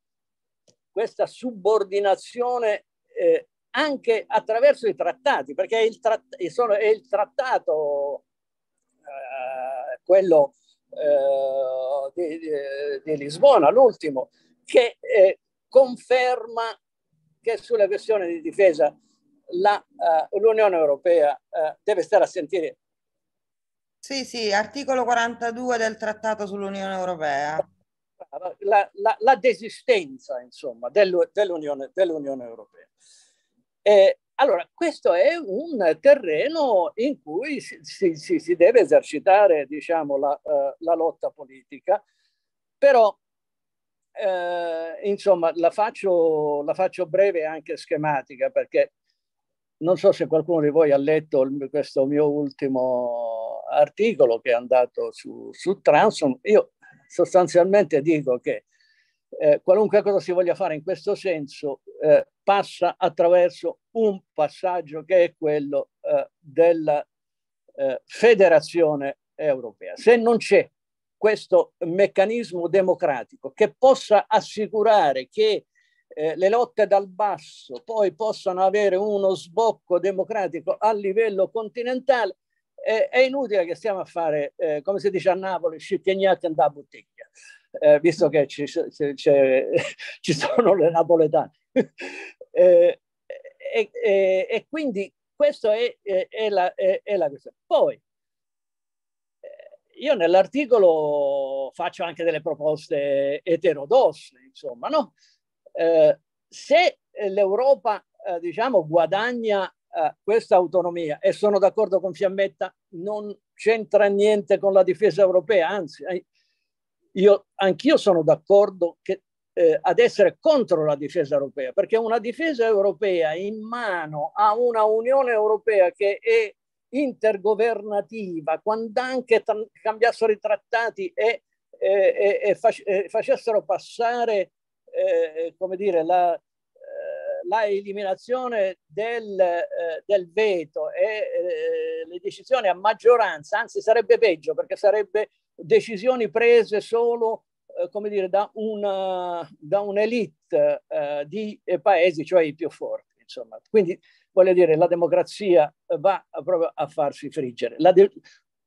questa subordinazione eh, anche attraverso i trattati, perché il tratt- sono, è il trattato eh, quello eh, di, di, di, Lisbona, l'ultimo, che eh, conferma che sulla questione di difesa la, uh, l'Unione Europea uh, deve stare a sentire. Sì, sì, articolo 42 del Trattato sull'Unione Europea la, la, la desistenza insomma, dell'Unione, dell'Unione, Europea. Eh, allora, questo è un terreno in cui si, si, si deve esercitare diciamo, la, uh, la, lotta politica, però uh, insomma, la faccio, la faccio breve anche schematica perché non so se qualcuno di voi ha letto questo mio ultimo articolo che è andato su, su Transom. Io sostanzialmente dico che eh, qualunque cosa si voglia fare in questo senso eh, passa attraverso un passaggio che è quello eh, della eh, federazione europea. Se non c'è questo meccanismo democratico che possa assicurare che eh, le lotte dal basso poi possano avere uno sbocco democratico a livello continentale, è inutile che stiamo a fare, eh, come si dice a Napoli, scittignati andare a bottiglia, eh, visto che ci, ci, sono le napoletane. Eh, e, e, quindi questa è, è, la, è, è la questione. Poi, eh, io nell'articolo faccio anche delle proposte eterodosse, insomma, no? Eh, se l'Europa, eh, diciamo, guadagna eh, questa autonomia, e sono d'accordo con Fiammetta, non c'entra niente con la difesa europea, anzi, eh, io, anch'io sono d'accordo che, eh, ad essere contro la difesa europea, perché una difesa europea in mano a una Unione Europea che è intergovernativa, quando anche t- cambiassero i trattati e, e, e, e fac- facessero passare eh, come dire, la, la eliminazione del, eh, del veto e eh, le decisioni a maggioranza, anzi sarebbe peggio perché sarebbe decisioni prese solo eh, come dire, da, una, da un'elite eh, di paesi, cioè i più forti. Insomma. Quindi voglio dire, la democrazia va proprio a farsi friggere. De-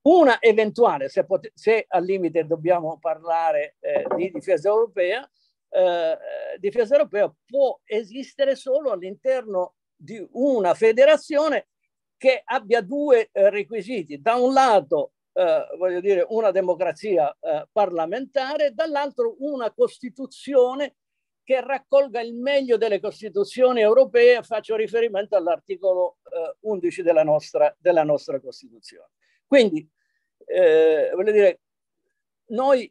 una eventuale, se, pot- se, al limite dobbiamo parlare eh, di difesa europea, eh, eh, difesa europea può esistere solo all'interno di una federazione che abbia due eh, requisiti. Da un lato, eh, voglio dire, una democrazia eh, parlamentare, dall'altro una Costituzione che raccolga il meglio delle Costituzioni europee. Faccio riferimento all'articolo 11 eh, della nostra, della nostra Costituzione. Quindi, eh, voglio dire, noi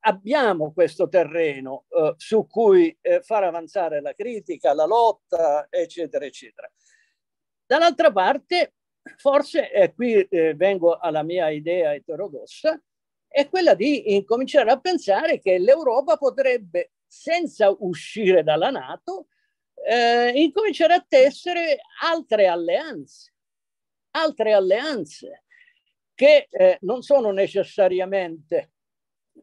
abbiamo questo terreno eh, su cui eh, far avanzare la critica, la lotta, eccetera, eccetera. Dall'altra parte, forse, e qui eh, vengo alla mia idea eterodossa, è quella di incominciare a pensare che l'Europa potrebbe, senza uscire dalla Nato, eh, incominciare a tessere altre alleanze, altre alleanze che eh, non sono necessariamente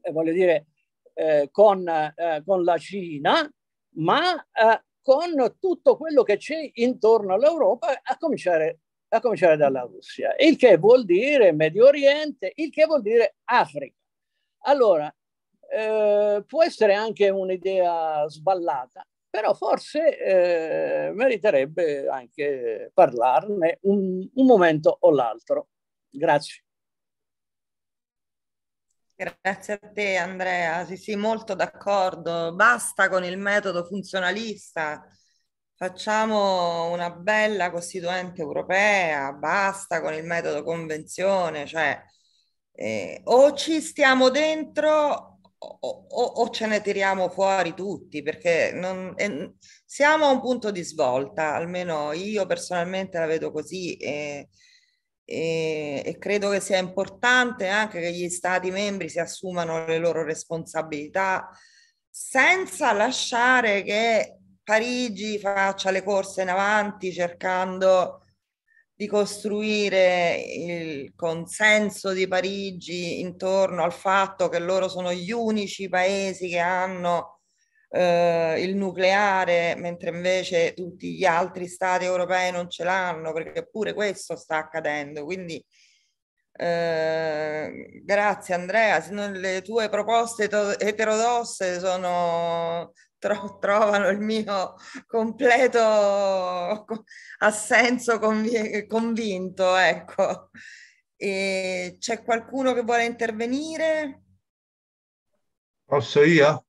eh, voglio dire, eh, con, eh, con, la Cina, ma eh, con tutto quello che c'è intorno all'Europa, a cominciare, a cominciare dalla Russia, il che vuol dire Medio Oriente, il che vuol dire Africa. Allora, eh, può essere anche un'idea sballata, però forse eh, meriterebbe anche parlarne un, un momento o l'altro. Grazie. Grazie a te Andrea, sì sì, molto d'accordo. Basta con il metodo funzionalista, facciamo una bella Costituente europea, basta con il metodo convenzione, cioè eh, o ci stiamo dentro o, o, o, ce ne tiriamo fuori tutti, perché non, eh, siamo a un punto di svolta, almeno io personalmente la vedo così. Eh, e, e, credo che sia importante anche che gli Stati membri si assumano le loro responsabilità senza lasciare che Parigi faccia le corse in avanti cercando di costruire il consenso di Parigi intorno al fatto che loro sono gli unici paesi che hanno eh, il nucleare, mentre invece tutti gli altri stati europei non ce l'hanno, perché pure questo sta accadendo. Quindi eh, grazie Andrea, se non le tue proposte to- eterodosse sono, trovano il mio completo assenso conv- convinto. Ecco. E c'è qualcuno che vuole intervenire? Posso io?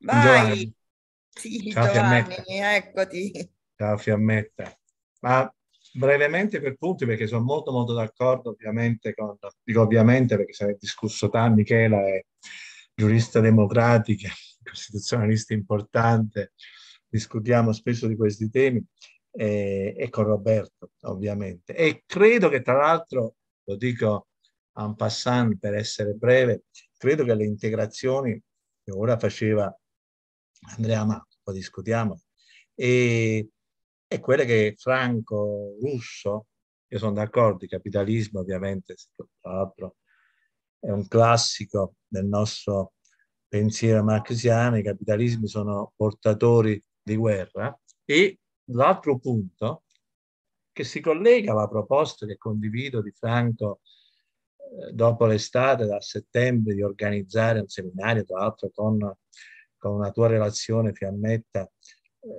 Vai! Giovanni. Sì, Ciao, Giovanni, eccoti. Ciao Fiammetta. Ma brevemente per punti, perché sono molto molto d'accordo ovviamente con, dico ovviamente perché si è discusso tanto, Michela è giurista democratica, costituzionalista importante, discutiamo spesso di questi temi, eh, e con Roberto ovviamente. E credo che tra l'altro, lo dico en passant per essere breve, credo che le integrazioni che ora faceva Andrea Amato, poi discutiamo, e, e quelle che Franco, Russo, io sono d'accordo, il capitalismo ovviamente, tra l'altro, è un classico del nostro pensiero marxiano, i capitalismi sono portatori di guerra e l'altro punto che si collega alla proposta che condivido di Franco eh, dopo l'estate, da settembre, di organizzare un seminario, tra l'altro con con una tua relazione, Fiammetta,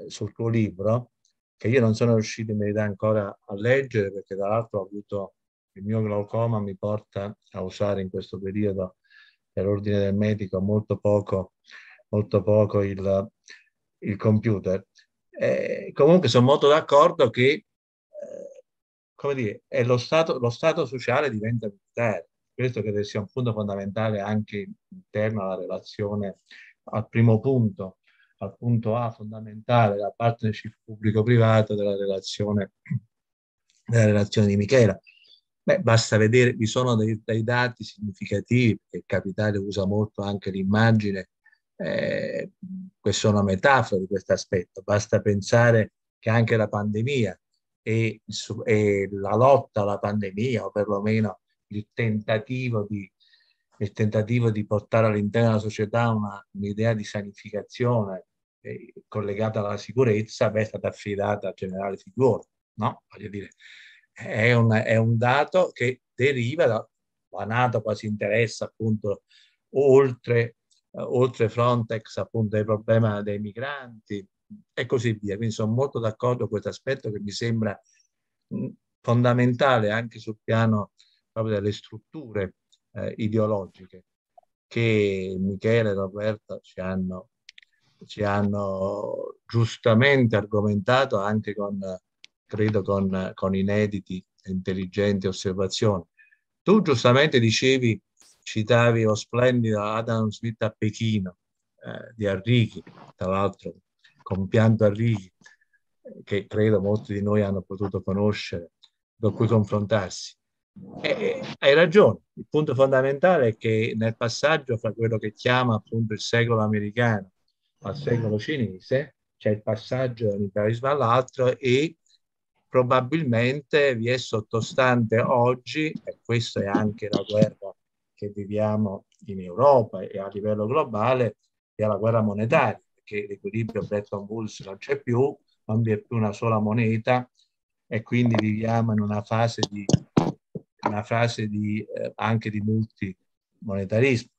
eh, sul tuo libro, che io non sono riuscito in verità ancora a leggere, perché tra l'altro ho avuto il mio glaucoma, mi porta a usare in questo periodo per ordine del medico molto poco, molto poco il, il computer. Eh, comunque sono molto d'accordo che eh, come dire, è lo, stato, lo stato sociale diventa militare. Questo credo sia un punto fondamentale anche interno alla relazione al primo punto, al punto A fondamentale, la partnership pubblico privato della relazione, della relazione di Michela. Beh, basta vedere, vi sono dei, dei dati significativi, perché il capitale usa molto anche l'immagine, eh, questa è una metafora di questo aspetto, basta pensare che anche la pandemia e, e la lotta alla pandemia, o perlomeno il tentativo di nel tentativo di portare all'interno della società una, un'idea di sanificazione eh, collegata alla sicurezza, beh, è stata affidata al generale Figueroa, no? Voglio dire, è un, è un dato che deriva da, la Nato poi si interessa appunto oltre, eh, oltre Frontex appunto del problema dei migranti e così via. Quindi sono molto d'accordo con questo aspetto che mi sembra mh, fondamentale anche sul piano proprio delle strutture eh, ideologiche che Michele e Roberto ci hanno, ci hanno giustamente argomentato anche con, credo, con, con inediti e intelligenti osservazioni. Tu giustamente dicevi, citavi lo splendido Adam Smith a Pechino eh, di Arrighi, tra l'altro compianto Arrighi, che credo molti di noi hanno potuto conoscere, con cui confrontarsi. E eh, eh, hai ragione, il punto fondamentale è che nel passaggio fra quello che chiama appunto il secolo americano al secolo cinese, c'è il passaggio dall'imperialismo all'altro e probabilmente vi è sottostante oggi, e questa è anche la guerra che viviamo in Europa e a livello globale, è la guerra monetaria, perché l'equilibrio Bretton Woods non c'è più, non vi è più una sola moneta e quindi viviamo in una fase di una frase di, eh, anche di multimonetarismo.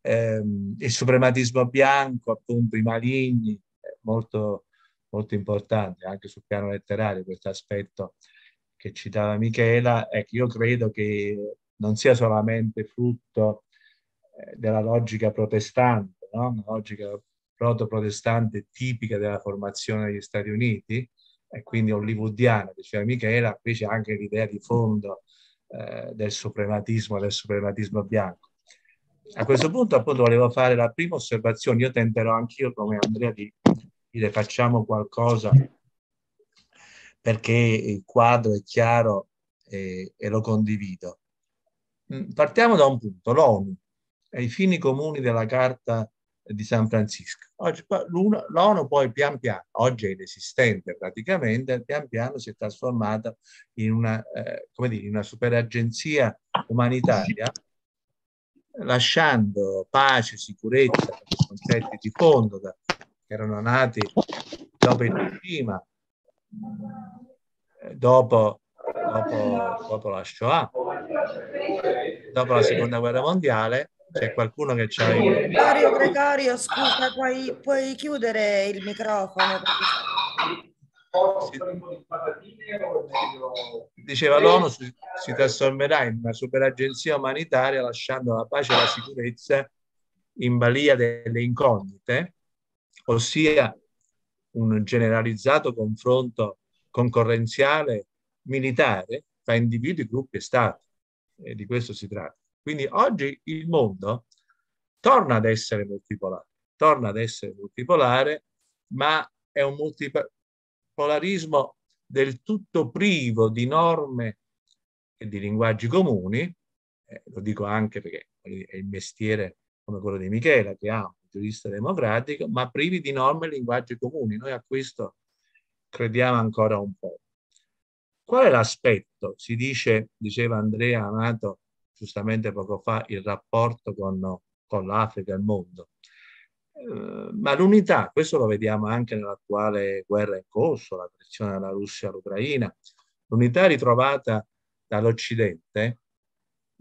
Eh, il suprematismo bianco, appunto, i maligni, molto, molto importante anche sul piano letterario questo aspetto che citava Michela. è che io credo che non sia solamente frutto eh, della logica protestante, no? una logica proto-protestante tipica della formazione degli Stati Uniti, e quindi hollywoodiana, diceva Michela, qui c'è anche l'idea di fondo eh, del suprematismo, del suprematismo bianco. A questo punto appunto volevo fare la prima osservazione, io tenterò anch'io come Andrea di dire facciamo qualcosa perché il quadro è chiaro e, eh, e lo condivido. Mm, partiamo da un punto, l'ONU, ai fini comuni della Carta di San Francisco. Oggi, l'ONU poi pian piano, oggi è inesistente praticamente, pian piano si è trasformata in una, eh, come dire, una superagenzia umanitaria, lasciando pace, sicurezza, concetti di fondo da, che erano nati dopo il clima, eh, dopo, dopo, dopo la Shoah, dopo la Seconda Guerra Mondiale, c'è qualcuno che c'ha il... Gregorio, Gregorio, scusa, puoi, puoi chiudere il microfono? Diceva l'ONU si, si, trasformerà in una superagenzia umanitaria lasciando la pace e la sicurezza in balia delle incognite, ossia un generalizzato confronto concorrenziale militare tra individui, gruppi e stati. E di questo si tratta. Quindi oggi il mondo torna ad essere multipolare, torna ad essere multipolare, ma è un multipolarismo del tutto privo di norme e di linguaggi comuni, eh, lo dico anche perché è il mestiere come quello di Michela che ha un giurista democratico, ma privi di norme e linguaggi comuni. Noi a questo crediamo ancora un po'. Qual è l'aspetto? Si dice, diceva Andrea Amato, giustamente poco fa il rapporto con, con l'Africa e il mondo. Eh, ma l'unità, questo lo vediamo anche nell'attuale guerra in corso, la pressione della Russia all'Ucraina, l'unità ritrovata dall'Occidente,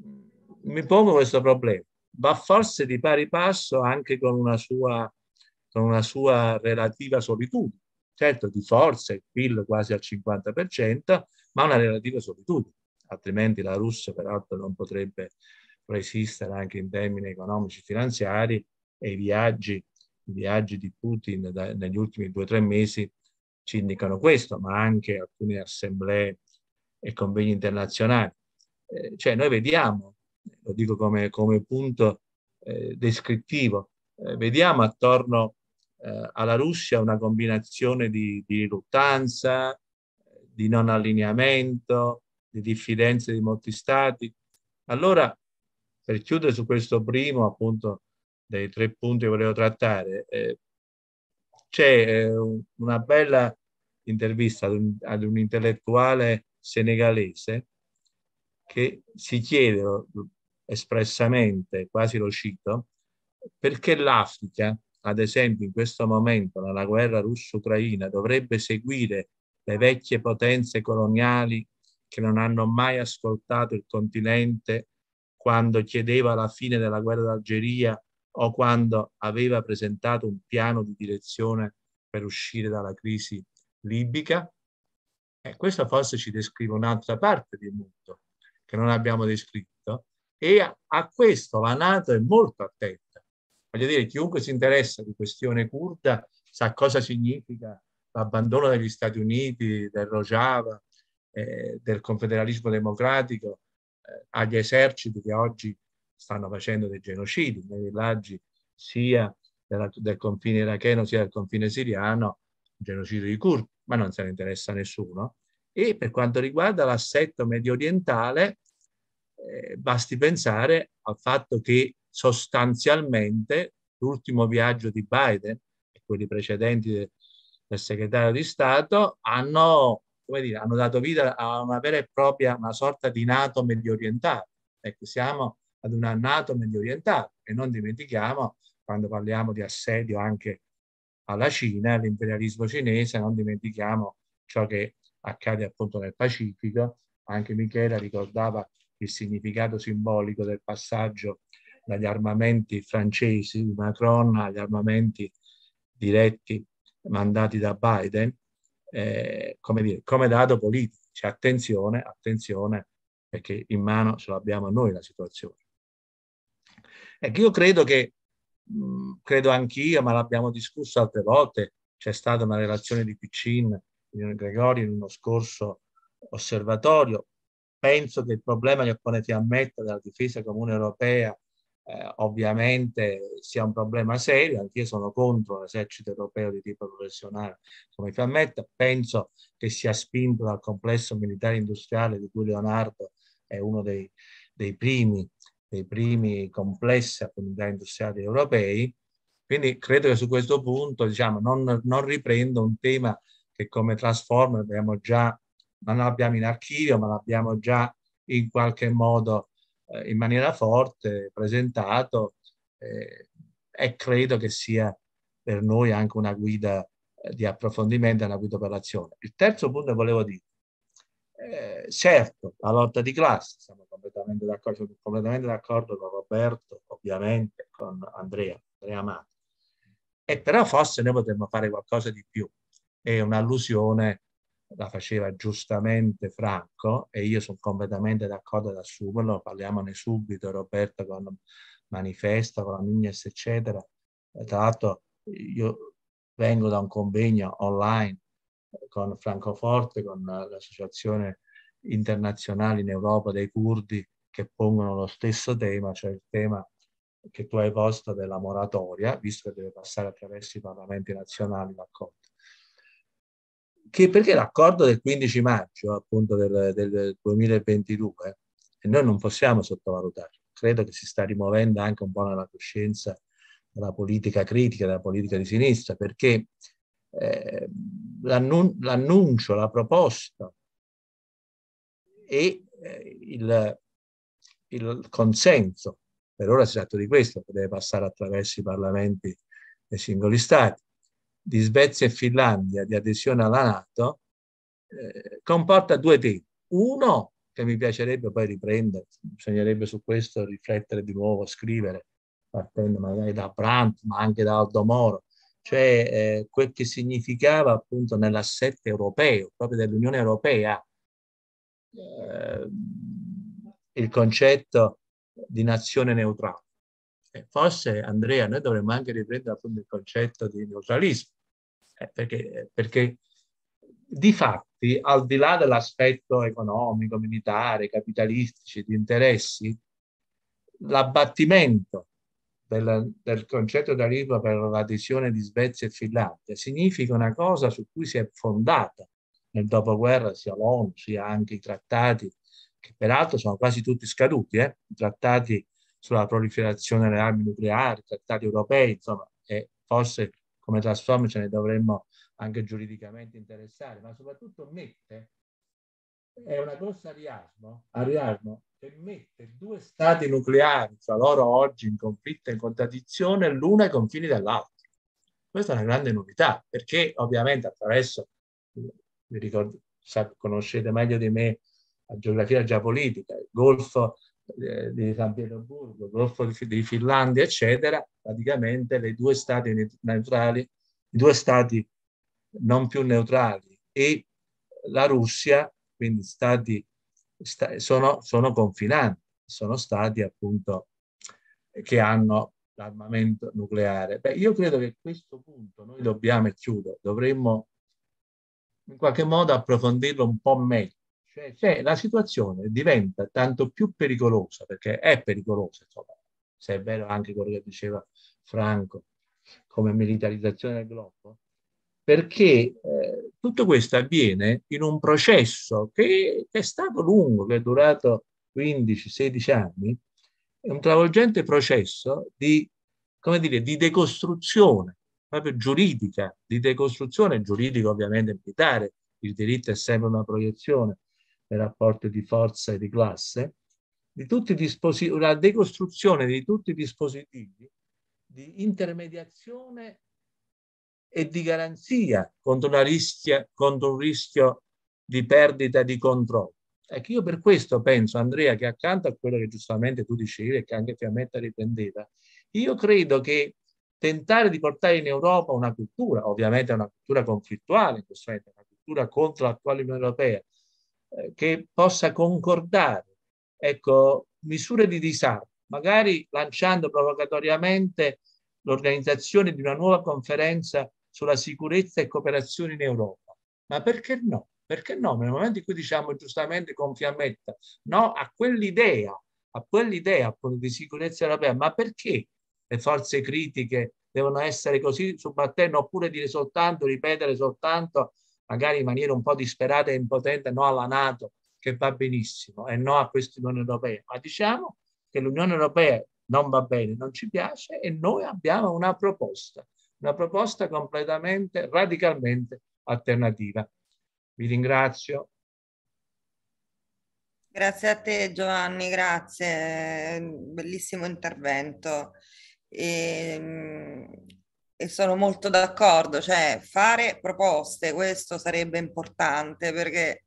mm, mi pongo questo problema. Va forse di pari passo anche con una sua, con una sua relativa solitudine, certo di forza il PIL quasi al 50%, ma una relativa solitudine altrimenti la Russia peraltro non potrebbe resistere anche in termini economici e finanziari e i viaggi, i viaggi di Putin da, negli ultimi due o tre mesi ci indicano questo, ma anche alcune assemblee e convegni internazionali. Eh, cioè noi vediamo, lo dico come, come punto eh, descrittivo, eh, vediamo attorno eh, alla Russia una combinazione di, di riluttanza, di non allineamento, di diffidenze di molti stati. Allora, per chiudere su questo primo appunto dei tre punti che volevo trattare, eh, c'è eh, una bella intervista ad un, ad un, intellettuale senegalese che si chiede espressamente, quasi lo cito, perché l'Africa, ad esempio in questo momento, nella guerra russo-ucraina, dovrebbe seguire le vecchie potenze coloniali che non hanno mai ascoltato il continente quando chiedeva la fine della guerra d'Algeria o quando aveva presentato un piano di direzione per uscire dalla crisi libica. E eh, questo forse ci descrive un'altra parte di mondo che non abbiamo descritto e a, a questo la Nato è molto attenta. Voglio dire, chiunque si interessa di questione curda sa cosa significa l'abbandono degli Stati Uniti, del Rojava, eh, del confederalismo democratico eh, agli eserciti che oggi stanno facendo dei genocidi nei villaggi sia della, del confine iracheno sia del confine siriano, genocidio di curdi, ma non se ne interessa nessuno. E per quanto riguarda l'assetto medio orientale, eh, basti pensare al fatto che sostanzialmente l'ultimo viaggio di Biden e quelli precedenti del segretario di Stato hanno come dire, hanno dato vita a una vera e propria, una sorta di nato medio orientale. Ecco, siamo ad una nato medio orientale e non dimentichiamo, quando parliamo di assedio anche alla Cina, all'imperialismo cinese, non dimentichiamo ciò che accade appunto nel Pacifico. Anche Michela ricordava il significato simbolico del passaggio dagli armamenti francesi di Macron agli armamenti diretti mandati da Biden eh, come, dire, come dato politico. Cioè, attenzione, attenzione, perché in mano ce l'abbiamo noi la situazione. Ecco, io credo che, mm, credo anch'io, ma l'abbiamo discusso altre volte, c'è stata una relazione di Piccin, di Gregorio, in uno scorso osservatorio. Penso che il problema che ponete a mettere dalla difesa comune europea eh, ovviamente sia un problema serio, anch'io sono contro l'esercito europeo di tipo professionale come fiammetta, penso che sia spinto dal complesso militare industriale di cui Leonardo è uno dei, dei primi, dei primi complessi comunità industriali europei, quindi credo che su questo punto diciamo, non, non riprendo un tema che come Transformer abbiamo già, non abbiamo in archivio, ma l'abbiamo già in qualche modo eh, in maniera forte presentato eh, e credo che sia per noi anche una guida eh, di approfondimento e una guida per l'azione. Il terzo punto che volevo dire, eh, certo, la lotta di classe, siamo completamente d'accordo, sono completamente d'accordo con Roberto, ovviamente, con Andrea, Andrea Amato. E però forse noi potremmo fare qualcosa di più. È un'allusione la faceva giustamente Franco e io sono completamente d'accordo ad assumerlo, parliamone subito Roberto con Manifesto, con la Mignes, eccetera. Eh, tra l'altro io vengo da un convegno online eh, con Francoforte, con l'associazione internazionale in Europa dei curdi che pongono lo stesso tema, cioè il tema che tu hai posto della moratoria, visto che deve passare attraverso i parlamenti nazionali d'accordo che perché l'accordo del 15 maggio appunto del, del 2022, e noi non possiamo sottovalutare, credo che si sta rimuovendo anche un po' nella coscienza della politica critica, della politica di sinistra, perché eh, l'annun- l'annuncio, la proposta e eh, il, il, consenso, per ora si tratta di questo, deve passare attraverso i parlamenti dei singoli stati, di Svezia e Finlandia di adesione alla Nato eh, comporta due temi. Uno, che mi piacerebbe poi riprendere, bisognerebbe su questo riflettere di nuovo, scrivere, partendo magari da Brandt, ma anche da Aldo Moro, cioè eh, quel che significava appunto nell'assetto europeo, proprio dell'Unione Europea, eh, il concetto di nazione neutrale. forse Andrea, noi dovremmo anche riprendere appunto il concetto di neutralismo, eh, perché, perché di fatti, al di là dell'aspetto economico, militare, capitalistici, di interessi, l'abbattimento del, del concetto d'arrivo per l'adesione di Svezia e Finlandia significa una cosa su cui si è fondata nel dopoguerra sia l'ONU sia anche i trattati, che peraltro sono quasi tutti scaduti, eh? i trattati sulla proliferazione delle armi nucleari, i trattati europei, insomma, e forse come trasformi ce ne dovremmo anche giuridicamente interessare, ma soprattutto mette, è una corsa ariasmo, ariasmo che mette due stati nucleari fra loro oggi in conflitto e in contraddizione l'uno ai confini dell'altro. Questa è una grande novità, perché ovviamente attraverso, vi ricordo, conoscete meglio di me la geografia geopolitica, il Golfo eh, di San Pietroburgo, Golfo di Finlandia, eccetera, praticamente le due stati neutrali, i due stati non più neutrali e la Russia, quindi stati sta, sono, sono confinanti, sono stati appunto eh, che hanno l'armamento nucleare. Beh, io credo che a questo punto noi dobbiamo, e chiudo, dovremmo in qualche modo approfondirlo un po' meglio, cioè, cioè, la situazione diventa tanto più pericolosa, perché è pericolosa, insomma, se è vero anche quello che diceva Franco, come militarizzazione del globo, perché eh, tutto questo avviene in un processo che, che è stato lungo, che è durato 15-16 anni, è un travolgente processo di, come dire, di decostruzione proprio giuridica, di decostruzione giuridica ovviamente militare, il diritto è sempre una proiezione, nei rapporti di forza e di classe, di una decostruzione di tutti i dispositivi di intermediazione e di garanzia contro, rischia, contro un rischio di perdita di controllo. Ecco, io per questo penso, Andrea, che accanto a quello che giustamente tu dicevi e che anche Fiammetta riprendeva, io credo che tentare di portare in Europa una cultura, ovviamente una cultura conflittuale in questo momento, una cultura contro l'attuale Unione Europea, eh, che possa concordare ecco, misure di disarmo, magari lanciando provocatoriamente l'organizzazione di una nuova conferenza sulla sicurezza e cooperazione in Europa. Ma perché no? Perché no? Nel momento in cui diciamo giustamente con Fiammetta no a quell'idea, a quell'idea appunto di sicurezza europea, ma perché le forze critiche devono essere così subalterne oppure dire soltanto, ripetere soltanto magari in maniera un po' disperata e impotente, no alla Nato, che va benissimo, e no a questa Unione Europea, ma diciamo che l'Unione Europea non va bene, non ci piace e noi abbiamo una proposta, una proposta completamente, radicalmente alternativa. Vi ringrazio. Grazie a te Giovanni, grazie, bellissimo intervento. E, ehm, e sono molto d'accordo, cioè fare proposte, questo sarebbe importante perché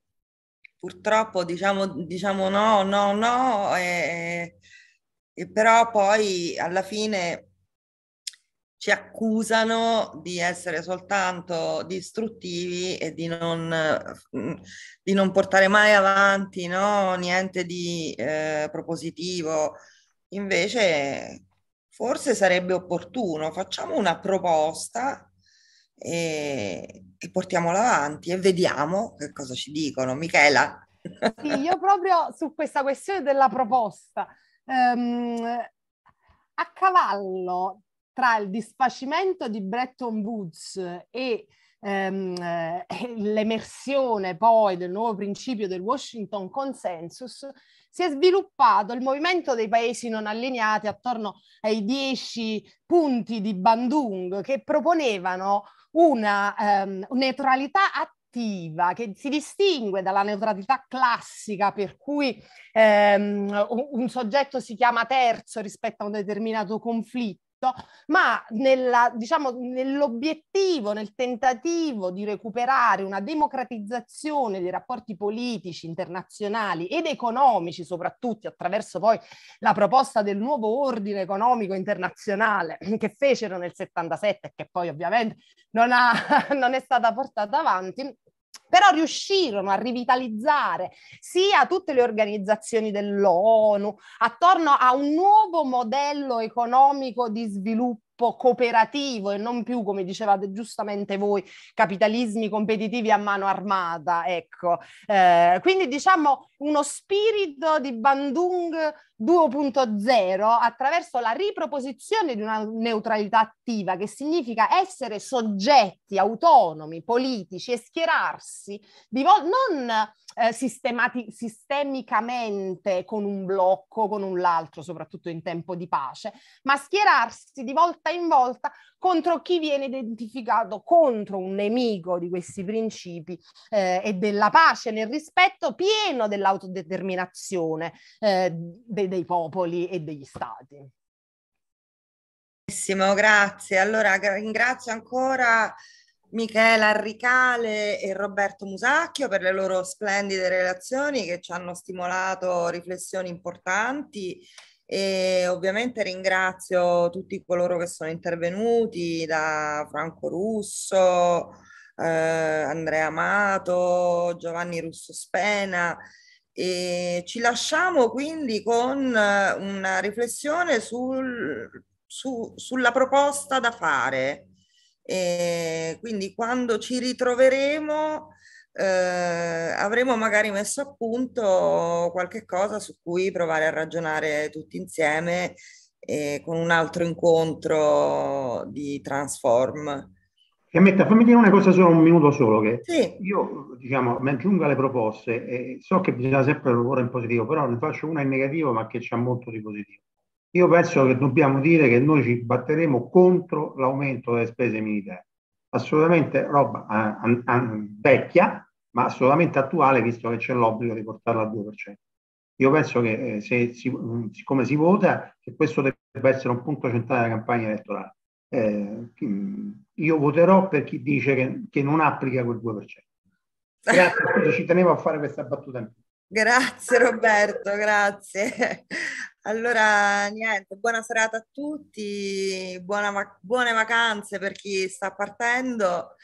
purtroppo diciamo, diciamo no, no, no, e, e però poi alla fine ci accusano di essere soltanto distruttivi e di non, mm, di non portare mai avanti no? niente di eh, propositivo. Invece forse sarebbe opportuno, facciamo una proposta e, e portiamola avanti e vediamo che cosa ci dicono. Michela. Sì, io proprio su questa questione della proposta, ehm, a cavallo tra il disfacimento di Bretton Woods e ehm, eh, l'emersione poi del nuovo principio del Washington Consensus, si è sviluppato il movimento dei paesi non allineati attorno ai dieci punti di Bandung che proponevano una ehm, neutralità attiva che si distingue dalla neutralità classica per cui ehm, un, soggetto si chiama terzo rispetto a un determinato conflitto ma nella, diciamo, nell'obiettivo, nel tentativo di recuperare una democratizzazione dei rapporti politici internazionali ed economici, soprattutto attraverso poi la proposta del nuovo ordine economico internazionale che fecero nel 77 e che poi ovviamente non, ha, non è stata portata avanti, però riuscirono a rivitalizzare sia tutte le organizzazioni dell'ONU attorno a un nuovo modello economico di sviluppo cooperativo e non più, come dicevate giustamente voi, capitalismi competitivi a mano armata. Ecco. Eh, quindi diciamo uno spirito di Bandung 2.0 attraverso la riproposizione di una neutralità attiva, che significa essere soggetti autonomi, politici e schierarsi vol- non eh, sistemati- sistemicamente con un blocco, con un l'altro, soprattutto in tempo di pace, ma schierarsi di volta in volta contro chi viene identificato contro un nemico di questi principi eh, e della pace nel rispetto pieno dell'autodeterminazione eh, de- dei popoli e degli stati. Benissimo, grazie. Allora ringrazio ancora Michela Arricale e Roberto Musacchio per le loro splendide relazioni che ci hanno stimolato riflessioni importanti e ovviamente ringrazio tutti coloro che sono intervenuti da Franco Russo, eh, Andrea Amato, Giovanni Russo Spena e ci lasciamo quindi con eh, una riflessione sul, su, sulla proposta da fare. E quindi quando ci ritroveremo eh, avremo magari messo a punto qualche cosa su cui provare a ragionare tutti insieme eh, con un altro incontro di Transform. Emetta, fammi dire una cosa solo, un minuto solo, che sì. io diciamo, mi aggiungo alle proposte e so che bisogna sempre lavorare in positivo, però ne faccio una in negativo ma che c'è molto di positivo. Io penso che dobbiamo dire che noi ci batteremo contro l'aumento delle spese militari, assolutamente roba a, a, a, vecchia, ma assolutamente attuale visto che c'è l'obbligo di portarla al 2%. Io penso che eh, se, si, siccome si vota, che questo debba essere un punto centrale della campagna elettorale eh, mm, io voterò per chi dice che, che non applica quel 2%. Grazie, ci tenevo a fare questa battuta Grazie Roberto, grazie. Allora, niente, buona serata a tutti, buona, buone vacanze per chi sta partendo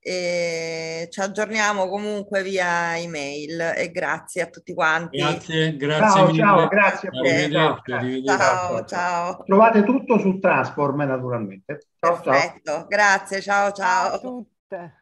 e ci aggiorniamo comunque via email e grazie a tutti quanti. Grazie, grazie ciao, mille. Ciao, grazie arrivederci, arrivederci. Ciao, ciao. Trovate tutto su Transform naturalmente. Ciao, ciao. grazie, ciao ciao. A tutte.